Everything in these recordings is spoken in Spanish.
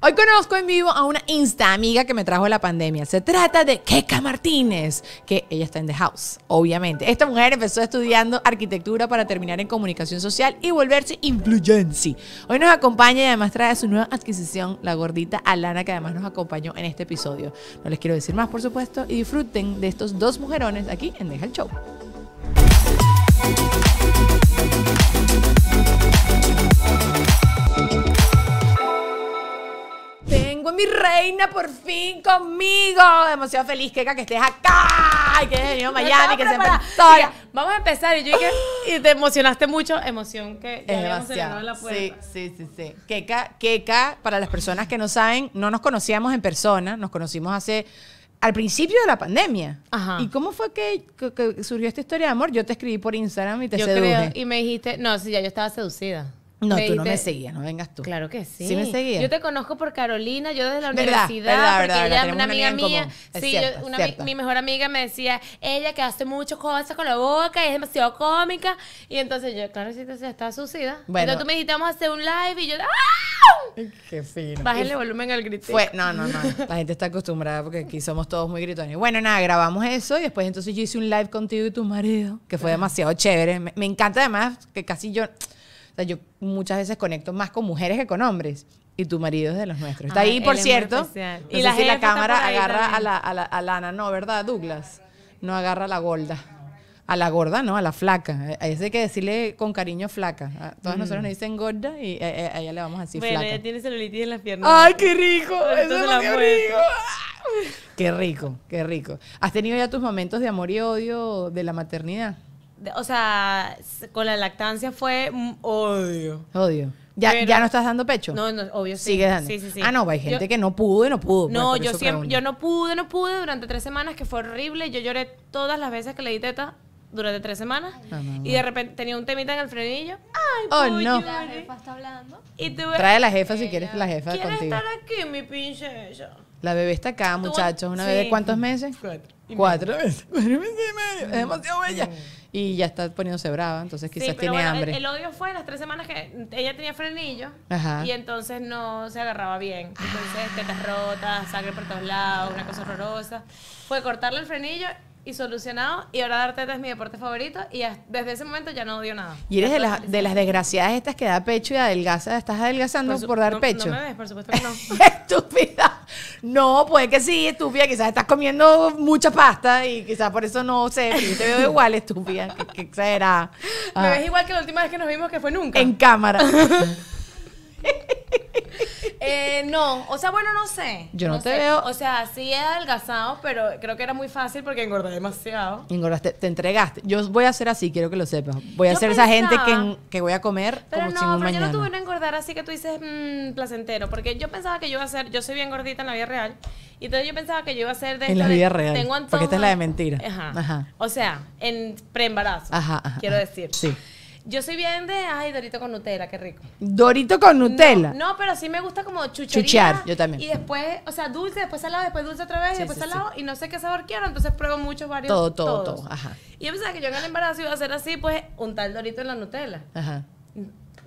Hoy conozco en vivo a una insta amiga que me trajo la pandemia. Se trata de Keka Martínez, que ella está en The House, obviamente. Esta mujer empezó estudiando arquitectura para terminar en comunicación social y volverse influency. Hoy nos acompaña y además trae su nueva adquisición, la gordita Alana, que además nos acompañó en este episodio. No les quiero decir más, por supuesto, y disfruten de estos dos mujerones aquí en Deja el Show. mi reina por fin conmigo. Demasiado feliz, Keka, que estés acá. Ay, que venido a Miami, que Vamos a empezar. Y y te emocionaste mucho. Emoción que ya es cerrado La sí, sí, sí, sí. Keka, Keka, para las personas que no saben, no nos conocíamos en persona. Nos conocimos hace al principio de la pandemia. ¿Y cómo fue que, surgió esta historia de amor? Yo te escribí por Instagram y te yo y me dijiste, no, sí, ya yo estaba seducida. No, tú no me seguías, no vengas tú. Claro que sí. Sí me seguías. Yo te conozco por Carolina, yo desde la universidad, ¿verdad, porque ella es una amiga mía, sí, una, mi, mejor amiga me decía, ella que hace muchas cosas con la boca, y es demasiado cómica, y entonces yo, claro, sí, te está sucida Entonces tú me dijiste, vamos a hacer un live, y yo, ¡ah! Qué fino. Bájale volumen al grito. Fue, no, no, no, la gente está acostumbrada porque aquí somos todos muy gritones. Bueno, nada, grabamos eso, y después entonces yo hice un live contigo y tu marido, que fue demasiado chévere. me encanta además que casi yo yo muchas veces conecto más con mujeres que con hombres. Y tu marido es de los nuestros. Está ahí, por cierto. y la, la cámara agarra a la, a, Lana, no, ¿verdad, Douglas? No agarra a la gorda. A la gorda, no, a la flaca. ese hay que decirle con cariño flaca. todas nosotras mm. nosotros nos dicen gorda y a, ella le vamos a decir bueno, ella tiene celulitis en las piernas. ¡Ay, qué rico! Eso es lo ¡Ah! Qué rico, qué rico. ¿Has tenido ya tus momentos de amor y odio de la maternidad? o sea, con la lactancia fue odio. Odio. ¿Ya, ¿Ya no estás dando pecho? No, no obvio sí. Sigue dando. Sí, sí, Ah, no, hay gente que no pudo y no pudo. Pues, no, yo siempre, yo no pude, no pude durante tres semanas, que fue horrible. Yo lloré todas las veces que le di teta durante tres semanas. Ah, y de repente tenía un temita en el frenillo. ¡Ay, oh, no! La jefa está hablando. Trae a la jefa si quieres la jefa ¿Quieres estar aquí, mi ella La bebé está acá, muchachos. ¿Una sí. bebé cuántos meses? Cuatro. Cuatro. meses y medio. Es demasiado bella y ya está poniéndose brava, entonces quizás tiene hambre. El, odio fue las tres semanas que ella tenía frenillo y entonces no se agarraba bien. Entonces, tetas rotas, sangre por todos lados, una cosa horrorosa. Fue cortarle el frenillo y solucionado. Y ahora dar teta es mi deporte favorito. Y desde ese momento ya no odio nada. Y eres de, de las desgraciadas estas que da pecho y adelgaza. Estás adelgazando por, dar pecho. No me ves, por supuesto que no. estúpida. No, puede que sí, estúpida. Quizás estás comiendo mucha pasta y quizás por eso no sé. Yo te veo igual, estúpida. ¿Qué, será? Me ah. ves igual que la última vez que nos vimos, que fue nunca. En cámara. Eh, no, o sea, bueno, no sé. Yo no, te veo. O sea, sí he adelgazado, pero creo que era muy fácil porque engordé demasiado. Engordaste, te entregaste. Yo voy a hacer así, quiero que lo sepas. Voy a ser esa gente que, voy a comer pero como no, pero Yo no tuve una engordar así que tú dices mm, placentero, porque yo pensaba que yo iba a ser, yo soy bien gordita en la vida real, y entonces yo pensaba que yo iba a ser de en la vida real. Tengo porque esta es la de mentira. Ajá. O sea, en preembarazo. ajá. Quiero decir. Sí. Yo soy bien de, ay, Dorito con Nutella, qué rico. Dorito con Nutella. No, pero sí me gusta como chuchería. Chuchear, yo también. Y después, o sea, dulce, después salado, después dulce otra vez, y después salado, y no sé qué sabor quiero, entonces pruebo muchos varios. Todo, todo, todo, ajá. Y yo pensaba que yo en el embarazo iba a hacer así, pues, untar Dorito en la Nutella. Ajá.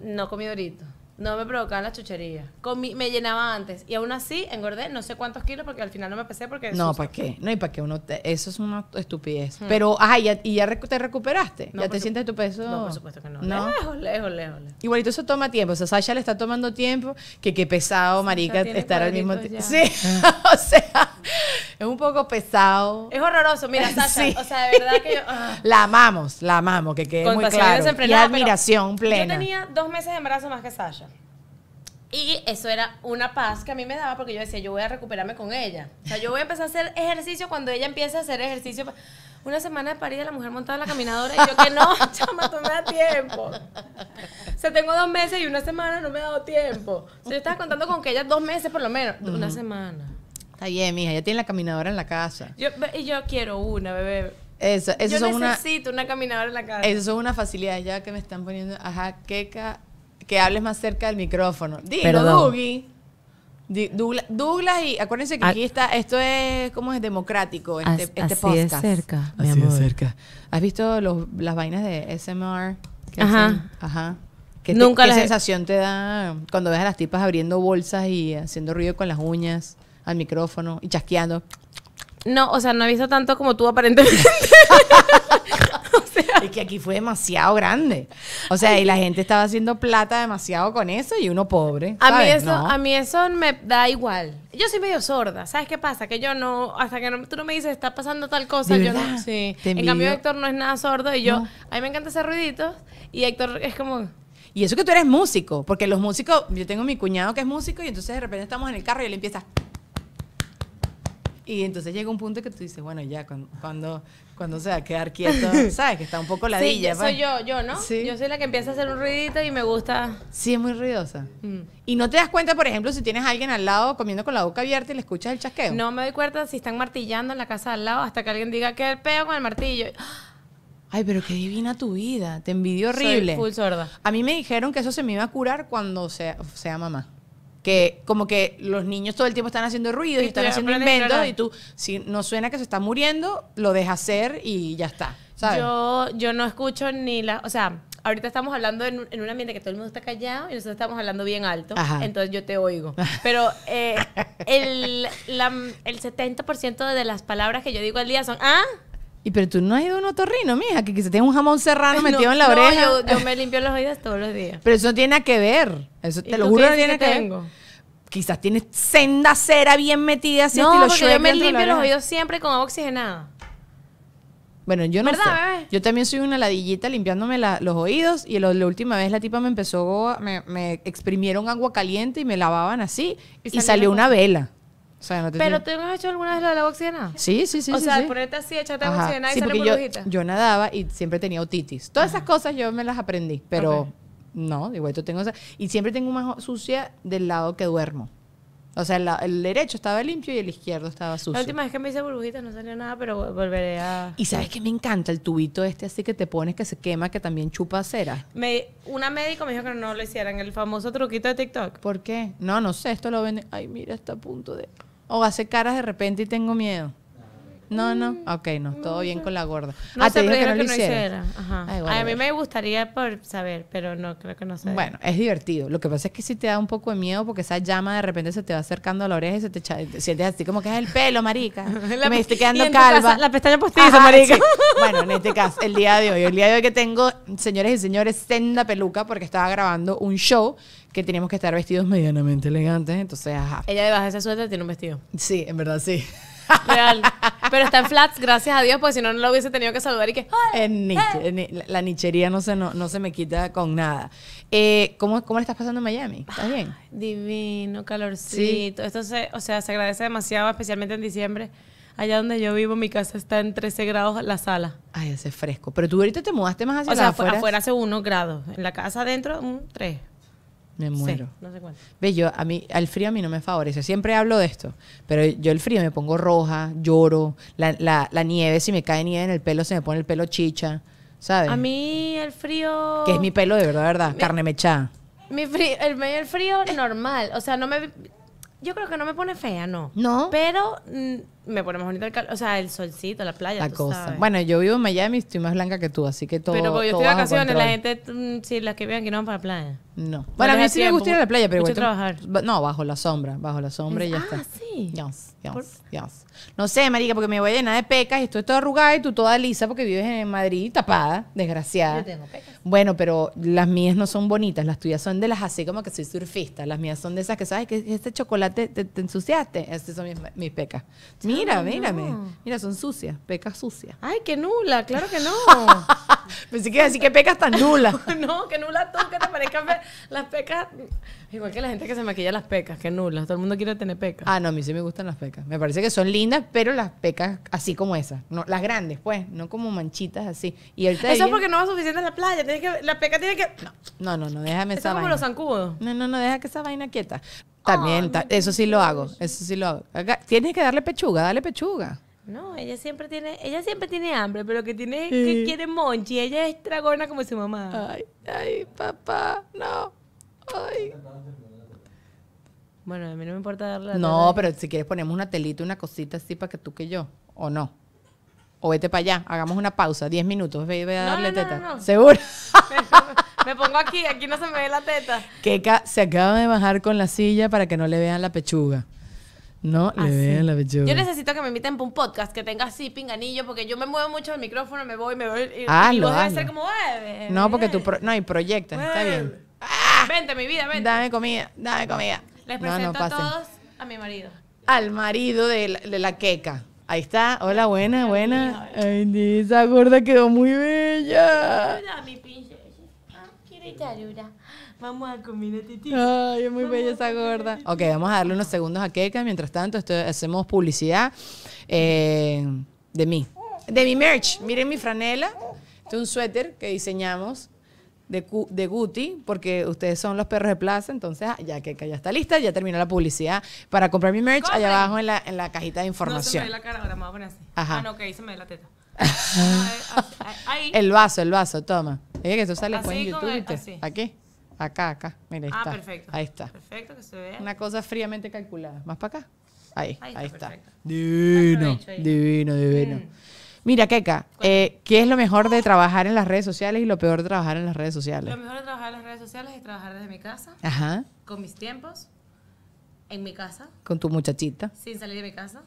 No comí Dorito. No me provocaban las chucherías. me llenaba antes. Y aún así engordé no sé cuántos kilos porque al final no me pesé porque... No, ¿para qué? No, y para qué uno... eso es una estupidez. Hmm. Pero, ay ¿y ya, te recuperaste? ¿Ya te sientes tu peso? No, por supuesto que no. ¿No? Lejos, lejos, lejos, Igualito eso toma tiempo. O sea, Sasha le está tomando tiempo que qué pesado, marica, estar al mismo tiempo. Sí, o sea... Es un poco pesado. Es horroroso. Mira, Sasha, o sea, de verdad que yo... Ah. La amamos, la amamos, que quede muy claro. Y admiración plena. Yo tenía dos meses de embarazo más que Sasha. Y eso era una paz que a mí me daba porque yo decía, yo voy a recuperarme con ella. O sea, yo voy a empezar a hacer ejercicio cuando ella empiece a hacer ejercicio. Una semana de parida, la mujer montada en la caminadora y yo que no, chama, tú me da tiempo. O sea, tengo dos meses y una semana no me ha dado tiempo. O sea, yo estaba contando con que ella dos meses por lo menos. Una semana. Está mija, ya tiene la caminadora en la casa. Yo, yo quiero una, bebé. Eso, eso yo necesito una, caminadora en la casa. Eso es una facilidad ya que me están poniendo. Ajá, queca, que hables más cerca del micrófono. Dilo, Dougie. Douglas, y acuérdense que ah. aquí está, esto es como es democrático, este, este podcast. de cerca, mi De cerca. ¿Has visto las vainas de SMR? ajá. Ajá. Nunca la sensación te da cuando ves a las tipas abriendo bolsas y haciendo ruido con las uñas? al micrófono y chasqueando. No, o sea, no he visto tanto como tú aparentemente. o es que aquí fue demasiado grande. O sea, y la gente estaba haciendo plata demasiado con eso y uno pobre. A mí eso, a mí eso me da igual. Yo soy medio sorda, ¿sabes qué pasa? Que yo no, hasta que tú no me dices está pasando tal cosa, yo no. Sí. En cambio Héctor no es nada sordo y yo, a mí me encanta hacer ruiditos y Héctor es como y eso que tú eres músico, porque los músicos, yo tengo mi cuñado que es músico y entonces de repente estamos en el carro y él empieza y entonces llega un punto que tú dices, bueno, ya, cuando, cuando, se va a quedar quieto, ¿sabes? Que está un poco ladilla. Sí, pues. soy yo, yo, ¿no? Yo soy la que empieza a hacer un ruidito y me gusta. Sí, es muy ruidosa. Mm. Y no te das cuenta, por ejemplo, si tienes a alguien al lado comiendo con la boca abierta y le escuchas el chasqueo. No me doy cuenta si están martillando en la casa al lado hasta que alguien diga que el peo con el martillo. Ay, pero qué divina tu vida. Te envidio horrible. Soy sorda. A mí me dijeron que eso se me iba a curar cuando sea, sea mamá que como que los niños todo el tiempo están haciendo ruido y, están haciendo inventos y tú, si no suena que se está muriendo, lo dejas hacer y ya está. ¿sabes? Yo, yo no escucho ni la, o sea, ahorita estamos hablando en, en, un ambiente que todo el mundo está callado y nosotros estamos hablando bien alto, entonces yo te oigo. Pero eh, el, el 70% de las palabras que yo digo al día son, ah, y pero tú no has ido a un otorrino, mija, que, quizás se un jamón serrano metido en la oreja. Yo, yo, me limpio los oídos todos los días. Pero eso no tiene que ver. Eso te lo juro, no tiene que, ver. Quizás tienes senda cera bien metida, así no, Yo me limpio los oídos siempre con agua oxigenada. Bueno, yo no sé. Yo también soy una ladillita limpiándome los oídos y la última vez la tipa me empezó, me, me, exprimieron agua caliente y me lavaban así y salió una vela. Pero tú no has hecho alguna vez de la oxigenada. Sí, sí, sí. O sea, ponerte así, echarte la oxigenada y te burbujita yo, yo nadaba y siempre tenía otitis. Todas esas cosas yo me las aprendí, pero no, igual yo tengo. y siempre tengo más sucia del lado que duermo. O sea, el, derecho estaba limpio y el izquierdo estaba sucio. La última vez que me hice burbujitas no salió nada, pero volveré a... Y sabes que me encanta el tubito este así que te pones que se quema, que también chupa cera. Me, una médico me dijo que no lo hicieran, el famoso truquito de TikTok. ¿Por qué? No, no sé, esto lo venden... Ay, mira, está a punto de o hace caras de repente y tengo miedo. No, no, ok, no, todo bien con la gorda. No ah, te dijo que no, a mí me gustaría por saber, pero no creo que no sé. Bueno, es divertido. Lo que pasa es que sí te da un poco de miedo porque esa llama de repente se te va acercando a la oreja y se te, sientes así como que es el pelo, marica. me estoy quedando calva. la pestaña postiza, marica. Bueno, en este caso, el día de hoy, el día de hoy que tengo, señores y señores, senda peluca porque estaba grabando un show que teníamos que estar vestidos medianamente elegantes, entonces, ajá. Ella debajo de esa suerte tiene un vestido. Sí, en verdad, sí. Real. Pero está en flats, gracias a Dios, porque si no, no lo hubiese tenido que saludar y que. la nichería no se, no, se me quita con nada. Eh, ¿cómo, ¿Cómo le estás pasando en Miami? ¿Estás bien? divino, calorcito. Esto se, o sea, se agradece demasiado, especialmente en diciembre. Allá donde yo vivo, mi casa está en 13 grados la sala. Ay, hace fresco. Pero tú ahorita te mudaste más hacia O sea, afuera hace 1 grados. En la casa adentro, un 3. Me muero. no sé cuánto. Ve, yo, a mí, el frío a mí no me favorece. Siempre hablo de esto, pero yo el frío me pongo roja, lloro. La, nieve, si me cae nieve en el pelo, se me pone el pelo chicha, ¿sabes? A mí el frío... Que es mi pelo de verdad, verdad, carne mechada. Mi frío, el frío normal, o sea, no me... Yo creo que no me pone fea, no. No. Pero mm, me pone más bonita el calor, o sea, el solcito, la playa. La cosa. Bueno, yo vivo en Miami, estoy más blanca que tú, así que todo. Pero porque yo estoy de vacaciones, la gente, mm, sí, las que vean que no van para la playa. No. Bueno, a mí sí me gusta ir a la playa, pero bueno trabajar. No, bajo la sombra, bajo la sombra y ya ah, está. Ah, sí. Yes, yes, No sé, marica, porque me voy a llenar de pecas y estoy toda arrugada y tú toda lisa porque vives en Madrid tapada, desgraciada. Yo tengo pecas. Bueno, pero las mías no son bonitas, las tuyas son de las así como que soy surfista. Las mías son de esas que sabes que este chocolate te, ensuciaste. Esas son mis, pecas. Mira, ah, mírame. Mira, son sucias, pecas sucias. Ay, qué nula, claro que no. Pensé que así que pecas tan nula. no, que nula tú, que te parezcan las pecas. Igual que la gente que se maquilla las pecas, que nula. Todo el mundo quiere tener pecas. Ah, no, a mí sí me gustan las pecas. Me parece que son lindas, pero las pecas así como esas. No, las grandes, pues, no como manchitas así. Y Eso es porque no va suficiente a la playa. Tienes que, la peca tiene que. No, no, no, déjame Eso vaina. es como los zancudos. No, no, no, deja que esa vaina quieta. También, eso sí lo hago, eso sí lo hago. tienes que darle pechuga, dale pechuga. No, ella siempre tiene, ella siempre tiene hambre, pero que tiene, quiere monchi, ella es dragona como su mamá. Ay, ay, papá, no. Ay. Bueno, a mí no me importa darle. No, pero si quieres ponemos una telita, una cosita así para que tú que yo, o no o vete para allá, hagamos una pausa, 10 minutos, ve, a darle no, teta. No, ¿Seguro? Me, pongo aquí, aquí no se me ve la teta. Keka se acaba de bajar con la silla para que no le vean la pechuga. No le ah, vean la pechuga. Yo necesito que me inviten para un podcast que tenga así pinganillo, porque yo me muevo mucho el micrófono, me voy, me voy. Y, ah, debe ser como, No, porque tú, no, y proyectas, está bien. Ah, vente, mi vida, vente. Dame comida, dame comida. Les presento a todos a mi marido. Al marido de la, de la queca. Ahí está. Hola, buena, buena. Ay, esa gorda quedó muy bella. mi ah, Vamos a comer a Ay, es muy bella esa gorda. Ok, vamos a darle unos segundos a Keka. Mientras tanto, hacemos publicidad eh, de mí. De mi merch. Miren mi franela. Este es un suéter que diseñamos de, de Guti, porque ustedes son los perros de plaza, entonces ah, ya que, ya está lista, ya terminó la publicidad. Para comprar mi merch, allá abajo en la, en la cajita de información. No se la cara, ahora me voy a poner así. Ah, no, que se me ve la teta. Eh, ah, el vaso, el vaso, toma. Oye, que eso sale pues, en YouTube. Aquí, acá, acá. Mira, ahí ah, está. perfecto. Ahí está. Perfecto, que se vea. Una cosa fríamente calculada. Más para acá. Ahí, ahí, está. Divino, divino, divino, Mira, Keka, eh, ¿qué es lo mejor de trabajar en las redes sociales y lo peor de trabajar en las redes sociales? Lo mejor de trabajar en las redes sociales es trabajar desde mi casa, Ajá. con mis tiempos, en mi casa. Con tu muchachita. Sin salir de mi casa.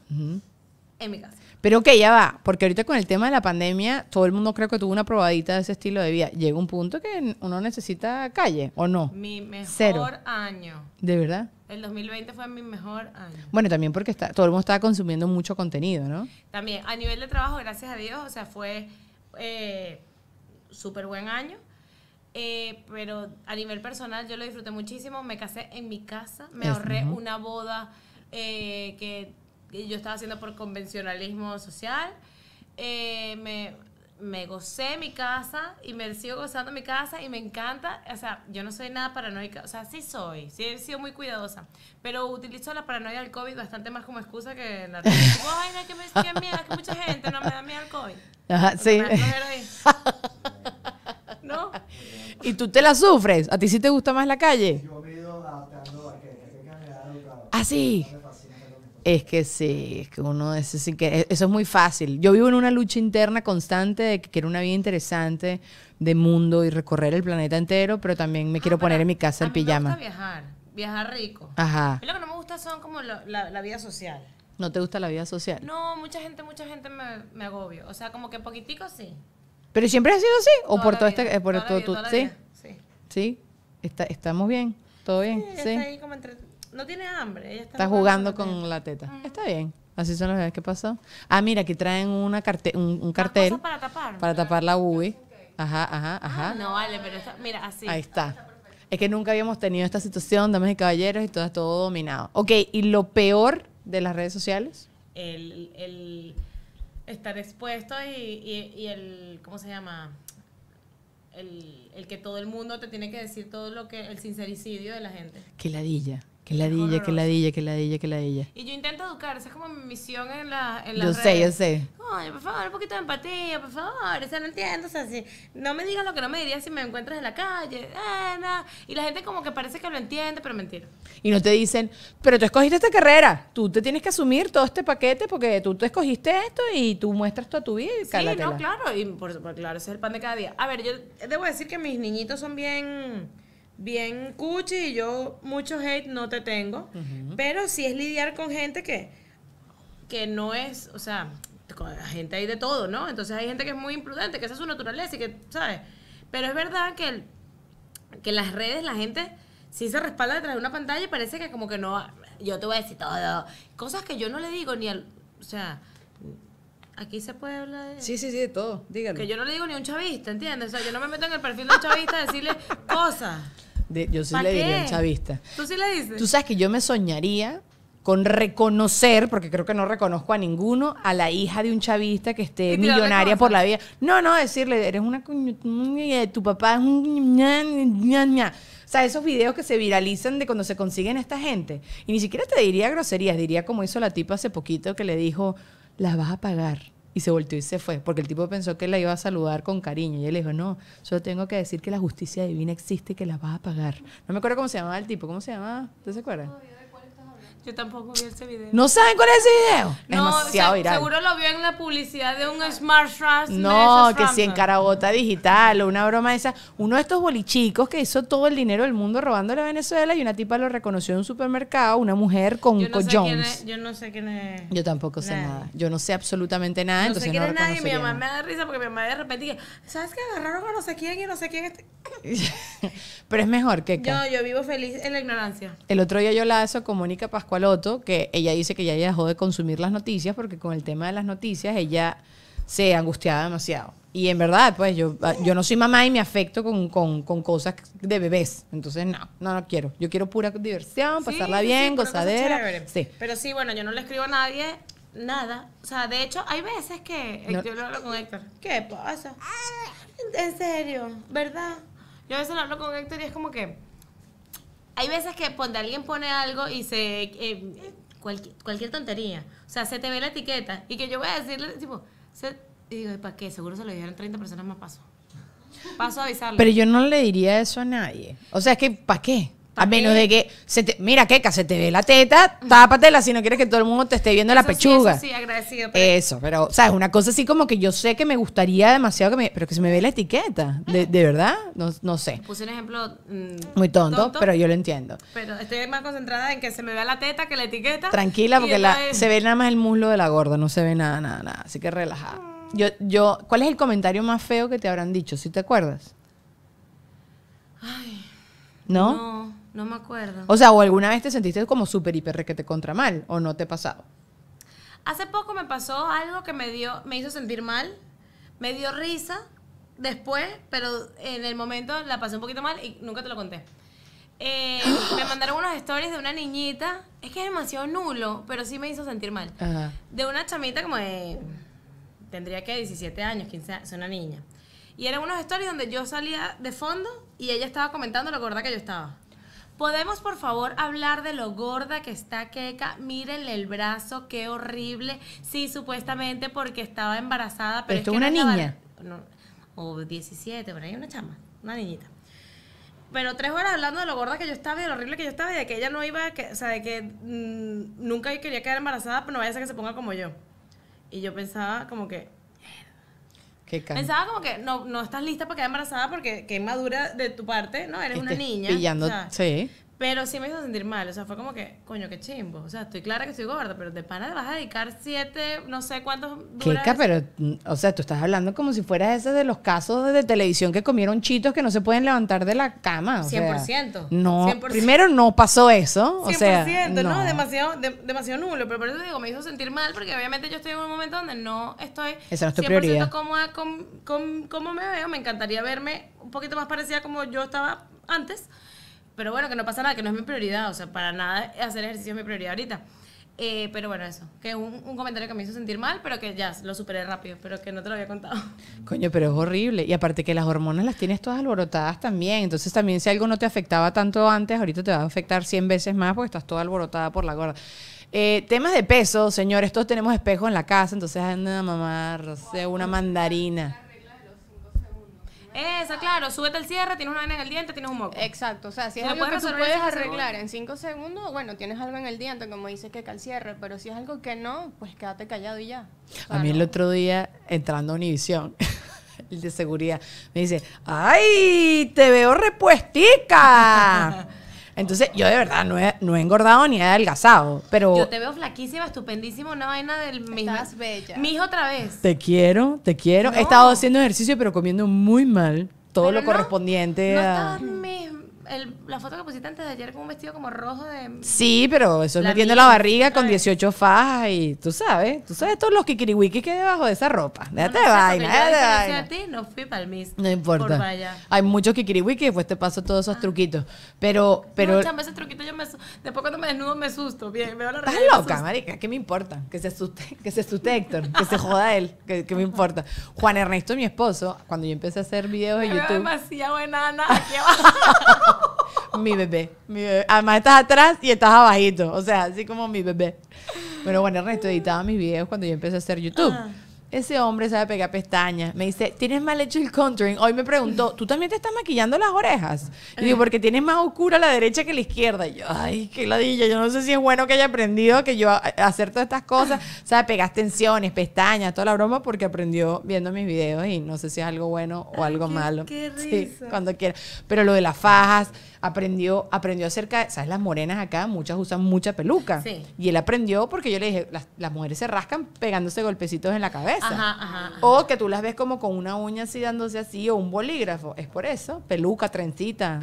En mi casa. Pero que ya va, porque ahorita con el tema de la pandemia, todo el mundo creo que tuvo una probadita de ese estilo de vida. Llega un punto que uno necesita calle, ¿o no? Mi mejor año. ¿De verdad? El 2020 fue mi mejor año. Bueno, también porque está, todo el mundo estaba consumiendo mucho contenido, ¿no? También, a nivel de trabajo, gracias a Dios, o sea, fue eh, súper buen año. Eh, pero a nivel personal yo lo disfruté muchísimo. Me casé en mi casa, me ahorré una boda eh, que, yo estaba haciendo por convencionalismo social. me me gocé mi casa y me sigo gozando mi casa y me encanta. O sea, yo no soy nada paranoica. O sea, sí soy, sí he sido muy cuidadosa. Pero utilizo la paranoia del COVID bastante más como excusa que la. Ay, no, que, me, que miedo, que mucha gente no me da miedo al COVID. Ajá, sí. ¿No? ¿Y tú te la sufres? ¿A ti sí te gusta más la calle? Yo me he ido adaptando a que, Ah, sí. Es que sí, es que uno es así que e, eso es muy fácil. Yo vivo en una lucha interna constante de que quiero una vida interesante de mundo y recorrer el planeta entero, pero también me ah, quiero poner en mi casa el pijama. Me gusta viajar, viajar rico. Ajá. lo que no me gusta son como la, vida social. ¿No te gusta la vida social? No, mucha gente, mucha gente me, me agobio. O sea, como que poquitico sí. ¿Pero siempre ha sido así? ¿O por todo este, por todo, ¿sí? sí. ¿Estamos bien? ¿Todo bien? Sí. ahí como entre, no tiene hambre. Ella está, está jugando, con, la teta. Ah. Está bien. Así son las veces que pasó. Ah, mira, aquí traen una un, cartel. para tapar. Para tapar la UBI. Ajá, ajá, ah, ajá. no vale, pero mira, así. Ahí está. Es que nunca habíamos tenido esta situación, damas y caballeros, y todo, todo dominado. Ok, ¿y lo peor de las redes sociales? El, el estar expuesto y, el, ¿cómo se llama? El, el que todo el mundo te tiene que decir todo lo que, el sincericidio de la gente. Qué ladilla. Que ladilla, que ladilla, que ladilla, que dilla. Y yo intento educar, esa es como mi misión en la en Yo sé, yo sé. Oye, por favor, un poquito de empatía, por favor. O sea, no entiendo, o sea, no me digas lo que no me dirías si me encuentras en la calle. Eh, y la gente como que parece que lo entiende, pero mentira. Y no te dicen, pero tú escogiste esta carrera, tú te tienes que asumir todo este paquete porque tú te escogiste esto y tú muestras toda tu vida. sí, no, claro, y por, por, claro, ese es el pan de cada día. A ver, yo debo decir que mis niñitos son bien bien cuchi y yo mucho hate no te tengo. Pero sí es lidiar con gente que, que no es, o sea, con la gente hay de todo, ¿no? Entonces hay gente que es muy imprudente, que esa es su naturaleza y que, ¿sabes? Pero es verdad que, que las redes, la gente si se respalda detrás de una pantalla parece que como que no, yo te voy a decir todo. Cosas que yo no le digo ni al, o sea, Aquí se puede hablar de... Sí, sí, sí, de todo, Díganme. Que yo no le digo ni un chavista, ¿entiendes? O sea, yo no me meto en el perfil de un chavista a decirle cosas. yo sí le diría a un chavista. ¿Tú sí le dices? Tú sabes que yo me soñaría con reconocer, porque creo que no reconozco a ninguno, a la hija de un chavista que esté millonaria por la vida. No, no, decirle, eres una... Mm, eh, tu papá es un... O sea, esos videos que se viralizan de cuando se consiguen esta gente. Y ni siquiera te diría groserías, diría como hizo la tipa hace poquito que le dijo la vas a pagar. Y se volteó y se fue, porque el tipo pensó que la iba a saludar con cariño. Y él dijo, no, solo tengo que decir que la justicia divina existe y que la vas a pagar. No me acuerdo cómo se llamaba el tipo, ¿cómo se llamaba? ¿Usted se acuerda? Yo tampoco vi ese video. ¿No saben cuál es ese video? No, demasiado Seguro lo vio en la publicidad de un Smart Trust. No, que si en Carabota Digital o una broma esa. Uno de estos bolichicos que hizo todo el dinero del mundo robándole a Venezuela y una tipa lo reconoció en un supermercado, una mujer con, yo no yo no sé quién es. Yo tampoco sé nada. Yo no sé absolutamente nada, no sé quién es nadie. Mi mamá me da risa porque mi mamá de repente dice, ¿sabes qué? Agarraron a no sé quién y no sé quién. es. Este. Pero es mejor que... No, yo vivo feliz en la ignorancia. El otro día yo la eso con Mónica Pascual otro que ella dice que ya dejó de consumir las noticias porque con el tema de las noticias ella se angustiaba demasiado. Y en verdad, pues yo, ah, yo no soy mamá y me afecto con, con, cosas de bebés. Entonces, no, no, no quiero. Yo quiero pura diversión, pasarla bien, gozadera. Sí. Pero sí, bueno, yo no le escribo a nadie nada. O sea, de hecho, hay veces que eh, yo lo hablo con Héctor. ¿Qué pasa? En serio, ¿verdad? Yo a veces lo hablo con Héctor y es como que hay veces que cuando alguien pone algo y se... Eh, cualquier, tontería. O sea, se te ve la etiqueta. Y que yo voy a decirle, tipo... y digo, ¿para qué? Seguro se lo dijeron 30 personas más paso. Paso a avisarle. Pero yo no le diría eso a nadie. O sea, es que, ¿para qué? A menos de que, se te, mira, Keka, se te ve la teta, tápatela si no quieres que todo el mundo te esté viendo la pechuga. Sí, eso sí, agradecido. Pero... Eso, pero, ¿sabes? Una cosa así como que yo sé que me gustaría demasiado que me, pero que se me ve la etiqueta. De, verdad, no, sé. Puse un ejemplo mm, muy tonto, pero yo lo entiendo. Pero estoy más concentrada en que se me vea la teta que la etiqueta. Tranquila, porque se ve nada más el muslo de la gorda, no se ve nada, nada, nada. Así que relajada. Mm. Yo, yo, ¿cuál es el comentario más feo que te habrán dicho, si te acuerdas? Ay. ¿No? No. No me acuerdo. O sea, o alguna vez te sentiste como súper hiper que te contra mal, o no te ha pasado. Hace poco me pasó algo que me dio, me hizo sentir mal, me dio risa después, pero en el momento la pasé un poquito mal y nunca te lo conté. Eh, me mandaron unos stories de una niñita, es que es demasiado nulo, pero sí me hizo sentir mal. De una chamita como de, tendría que 17 años, 15 años, una niña. Y eran unos stories donde yo salía de fondo y ella estaba comentando la gorda que yo estaba. ¿Podemos por favor hablar de lo gorda que está Keka? Mírenle el brazo, qué horrible. Sí, supuestamente porque estaba embarazada, pero... Esto es una niña. o 17, pero ahí una chama, una niñita. Pero tres horas hablando de lo gorda que yo estaba y de lo horrible que yo estaba y de que ella no iba, que, o sea, de que nunca mm, nunca quería quedar embarazada, pero no vaya a ser que se ponga como yo. Y yo pensaba como que, Pensaba como que no, no estás lista para quedar embarazada porque qué madura de tu parte, ¿no? Eres una niña. sí. Pero sí me hizo sentir mal, o sea, fue como que, coño, qué chimbo. O sea, estoy clara que soy gorda, pero de pana vas a dedicar siete, no sé cuántos. Kika, pero, mm, o sea, tú estás hablando como si fueras ese de los casos de televisión que comieron chitos que no se pueden levantar de la cama. O 100%. no, primero no pasó eso. O 100%, sea, no, demasiado, demasiado nulo. Pero por eso digo, me hizo sentir mal, porque obviamente yo estoy en un momento donde no estoy Esa no es cómoda cómo me veo. Me encantaría verme un poquito más parecida como yo estaba antes pero bueno, que no pasa nada, que no es mi prioridad. O sea, para nada hacer ejercicio es mi prioridad ahorita. Eh, pero bueno, eso. Que un, un comentario que me hizo sentir mal, pero que ya lo superé rápido, pero que no te lo había contado. Coño, pero es horrible. Y aparte que las hormonas las tienes todas alborotadas también. Entonces también si algo no te afectaba tanto antes, ahorita te va a afectar 100 veces más porque estás toda alborotada por la gorda. Eh, temas de peso, señores, todos tenemos espejo en la casa, entonces anda a sé, una mandarina. Esa, claro, súbete el cierre, tienes una vena en el diente, tienes un moco. Exacto, o sea, si es algo que tú puedes arreglar en cinco segundos, bueno, tienes algo en el diente, como dices que el cierre, pero si es algo que no, pues quédate callado y ya. a mí el otro día, entrando a Univisión, el de seguridad, me dice, ¡ay, te veo repuestica! Entonces, yo de verdad no he, no engordado ni he adelgazado, pero... Yo te veo flaquísima, estupendísima, una vaina del mismo. bella. Mijo otra vez. Te quiero, te quiero. He estado haciendo ejercicio, pero comiendo muy mal. Todo lo correspondiente no a la foto que pusiste antes de ayer con un vestido como rojo de... Sí, pero eso es metiendo la barriga con 18 fajas y tú sabes, tú sabes todos los kikiriwikis que hay debajo de esa ropa. Déjate no, no, vaina, A ti, no fui para el mismo No importa. Por hay muchos kikiriwikis, después te paso todos esos ah. truquitos. Pero... pero no, ese truquito yo me... Después cuando me desnudo me susto. Bien, me Estás loca, marica, ¿qué me importa? Que se asuste, que se asuste Héctor, que se joda él, ¿Qué me importa. Juan Ernesto, mi esposo, cuando yo empecé a hacer videos de YouTube... demasiado enana aquí abajo. mi bebé. Mi Además estás atrás y estás abajito. O sea, así como mi bebé. Bueno bueno, Ernesto editaba mis videos cuando yo empecé a hacer YouTube. Ah ese hombre sabe pegar pestañas. Me dice, tienes mal hecho el contouring. Hoy me preguntó, ¿tú también te estás maquillando las orejas? Y digo, porque tienes más oscura la derecha que la izquierda. Y yo, ay, qué ladilla. Yo no sé si es bueno que haya aprendido que yo eh, hacer todas estas cosas. Sabe, sea, pegas tensiones, pestañas, toda la broma, porque aprendió viendo mis videos y no sé si es algo bueno o algo malo. Qué risa. cuando quiera. Pero lo de las fajas, aprendió, aprendió acerca, ¿sabes? Las morenas acá, muchas usan mucha peluca. Y él aprendió porque yo le dije, las mujeres se rascan pegándose golpecitos en la cabeza. O que tú las ves como con una uña así dándose así, o un bolígrafo. Es por eso, peluca, trencita,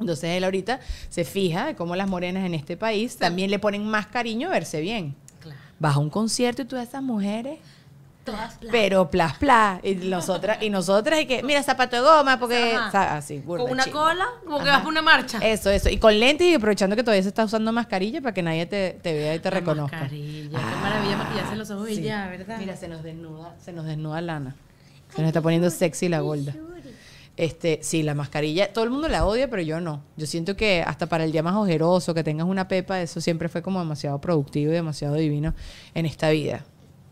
Entonces él ahorita se fija de cómo las morenas en este país también le ponen más cariño verse bien. baja un concierto y todas esas mujeres pero plas, plas. Y nosotras, y nosotras, y que, mira, zapato de goma, porque. Así, con una cola, como que vas por una marcha. Eso, eso. Y con lentes y aprovechando que todavía se está usando mascarilla para que nadie te, vea y te reconozca. Mascarilla, qué ah, maravilla los ojos y ya, ¿verdad? Mira, se nos desnuda, se nos desnuda lana. Se nos está poniendo sexy la gorda. Este, sí, la mascarilla, todo el mundo la odia, pero yo no. Yo siento que hasta para el día más ojeroso, que tengas una pepa, eso siempre fue como demasiado productivo y demasiado divino en esta vida.